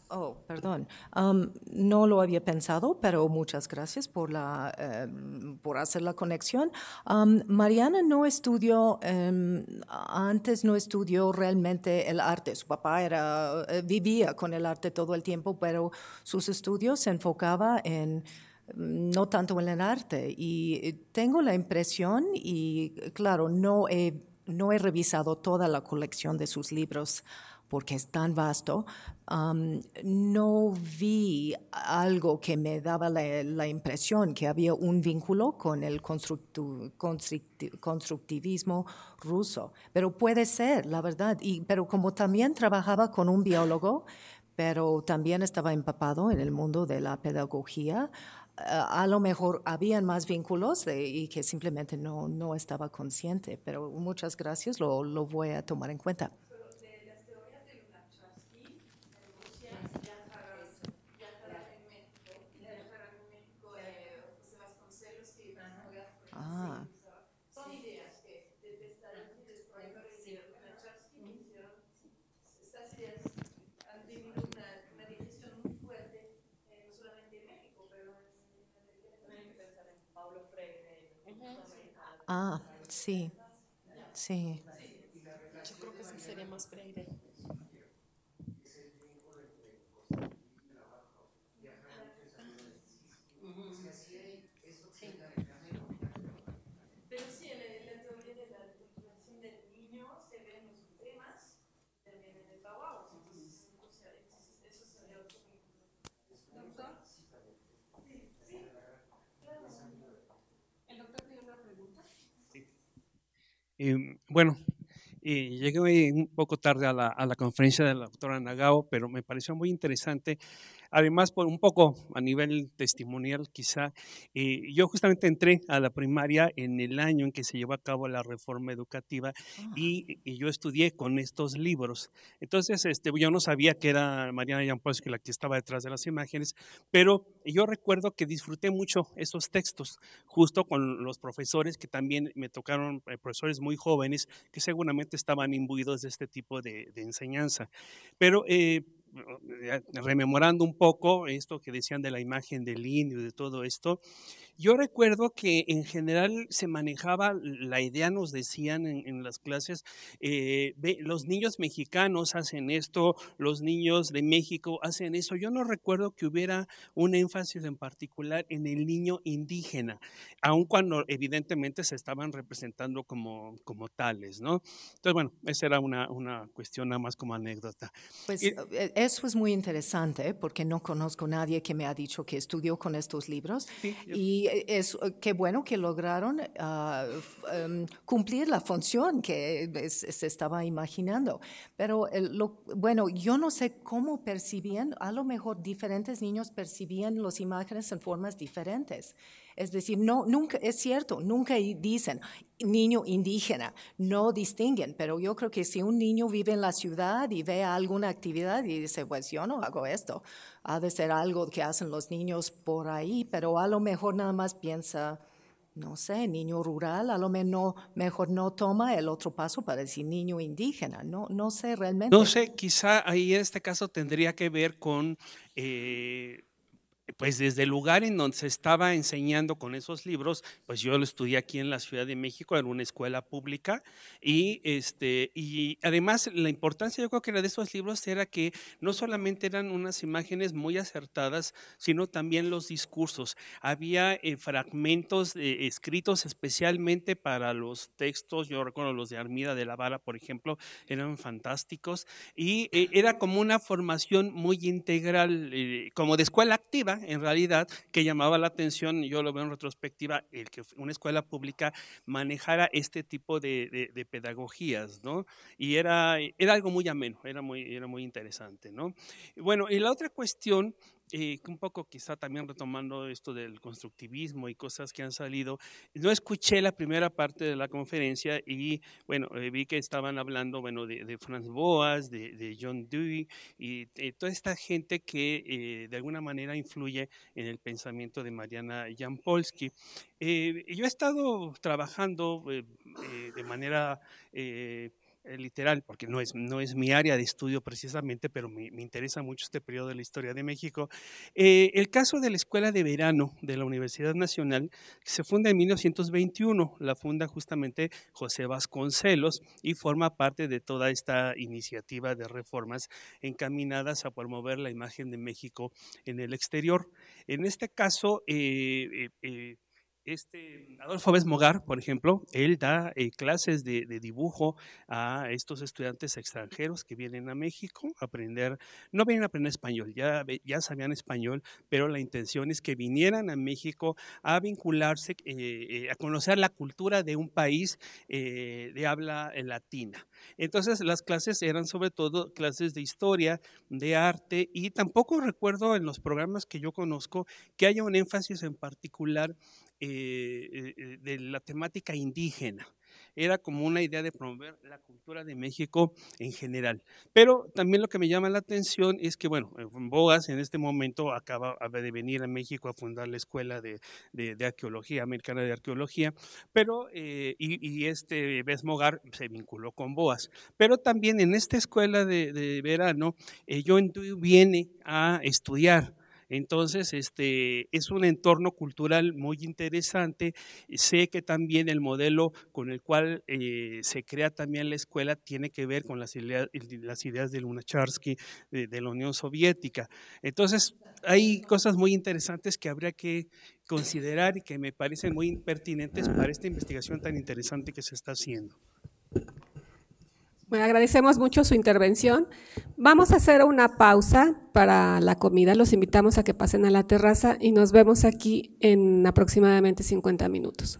oh, perdón. Um, no lo había pensado, pero muchas gracias por, la, em, por hacer la conexión. Um, Mariana no estudió, em, antes no estudió realmente el arte. Su papá era, eh, vivía con el arte todo el tiempo, pero sus estudios se enfocaban en mm, no tanto en el arte. Y eh, tengo la impresión, y claro, no no he revisado toda la colección de sus libros porque es tan vasto, no vi algo que me daba la, impresión que había un vínculo con el constructivismo ruso. Pero puede ser, la verdad. pero como también trabajaba con un biólogo, pero también estaba empapado en el mundo de la pedagogía, eh, a lo mejor habían más vínculos eh, y que simplemente no, no, estaba consciente, pero muchas gracias, lo, lo voy a tomar en cuenta. Ah, sí, sí. bueno, llegué un poco tarde a la, a la, conferencia de la doctora Nagao, pero me pareció muy interesante Además, por un poco a nivel testimonial quizá, eh, yo justamente entré a la primaria en el año en que se llevó a cabo la reforma educativa ah. y, yo estudié con estos libros. Entonces, este, yo no sabía que era Mariana Yampos que la que estaba detrás de las imágenes, pero yo recuerdo que disfruté mucho esos textos, justo con los profesores que también me tocaron, eh, profesores muy jóvenes que seguramente estaban imbuidos de este tipo de, enseñanza. Pero eh, eh, rememorando un poco esto que decían de la imagen del indio, de todo esto, yo recuerdo que en general se manejaba, la idea nos decían en, las clases, eh, los niños mexicanos hacen esto, los niños de México hacen eso. Yo no recuerdo que hubiera un énfasis en particular en el niño indígena, aun cuando evidentemente se estaban representando como, como tales, ¿no? Entonces, bueno, esa era una, una cuestión nada más como anécdota. Pues eh, eh, eso es muy interesante porque no conozco a nadie que me ha dicho que estudió con estos libros y y eh, es eh, qué bueno que lograron ah, em, cumplir la función que eh, se estaba imaginando. Pero bueno, yo no sé cómo percibían, a lo mejor diferentes niños percibían las imágenes en formas diferentes. Es decir, no, nunca, es cierto, nunca dicen niño indígena, no distinguen, pero yo creo que si un niño vive en la ciudad y ve alguna actividad y dice, pues yo no hago esto, ha de ser algo que hacen los niños por ahí, pero a lo mejor nada más piensa, no sé, niño rural, a lo menos mejor no toma el otro paso para decir niño indígena, no, no sé realmente. No sé, quizá ahí en este caso tendría que ver con... Eh, pues desde el lugar en donde se estaba enseñando con esos libros, pues yo lo estudié aquí en la Ciudad de México, en una escuela pública, y, este, y además la importancia yo creo que era de esos libros era que no solamente eran unas imágenes muy acertadas, sino también los discursos. Había eh, fragmentos eh, escritos especialmente para los textos, yo recuerdo los de Armida de la Vara, por ejemplo, eran fantásticos, y eh, era como una formación muy integral, como de escuela activa, en realidad, que llamaba la atención, yo lo veo en retrospectiva, el que una escuela pública manejara este tipo de, pedagogías, ¿no? Y era, era algo muy ameno, era muy, era muy interesante, ¿no? Bueno, y la otra cuestión eh, un poco quizá también retomando esto del constructivismo y cosas que han salido, no escuché la primera parte de la conferencia y bueno, eh, vi que estaban hablando bueno, de, Franz Boas, de, John Dewey y eh, toda esta gente que de alguna manera influye en el pensamiento de Mariana Jampolsky. yo he estado trabajando de manera... Eh, literal, porque no es, no es mi área de estudio precisamente, pero me, me interesa mucho este periodo de la historia de México. Eh, el caso de la Escuela de Verano de la Universidad Nacional, que se funda en 1921, la funda justamente José Vasconcelos y forma parte de toda esta iniciativa de reformas encaminadas a promover la imagen de México en el exterior. En este caso, eh, este, Adolfo Besmogar, por ejemplo, él da eh, clases de, dibujo a estos estudiantes extranjeros que vienen a México a aprender, no vienen a aprender español, ya, sabían español, pero la intención es que vinieran a México a vincularse, eh, eh, a conocer la cultura de un país de habla latina. Entonces las clases eran sobre todo clases de historia, de arte y tampoco recuerdo en los programas que yo conozco que haya un énfasis en particular eh, eh, eh, de la temática indígena. Era como una idea de promover la cultura de México en general. Pero también lo que me llama la atención es que, bueno, Boas en este momento acaba de venir a México a fundar la Escuela de, Arqueología, Americana de Arqueología, pero, y, este Besmogar se vinculó con Boas. Pero también en esta escuela de, verano, yo entiendo viene a estudiar entonces, este, es un entorno cultural muy interesante. Sé que también el modelo con el cual eh, se crea también la escuela tiene que ver con las ideas, de Lunacharsky de, de la Unión Soviética. Entonces, hay cosas muy interesantes que habría que considerar y que me parecen muy pertinentes para esta investigación tan interesante que se está haciendo. Bueno, agradecemos mucho su intervención. Vamos a hacer una pausa para la comida. Los invitamos a que pasen a la terraza y nos vemos aquí en aproximadamente 50 minutos.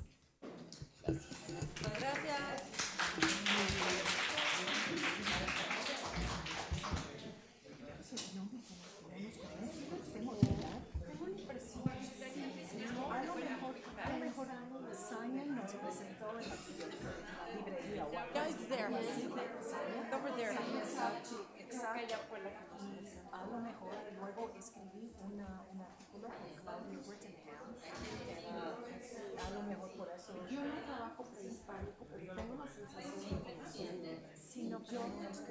Thank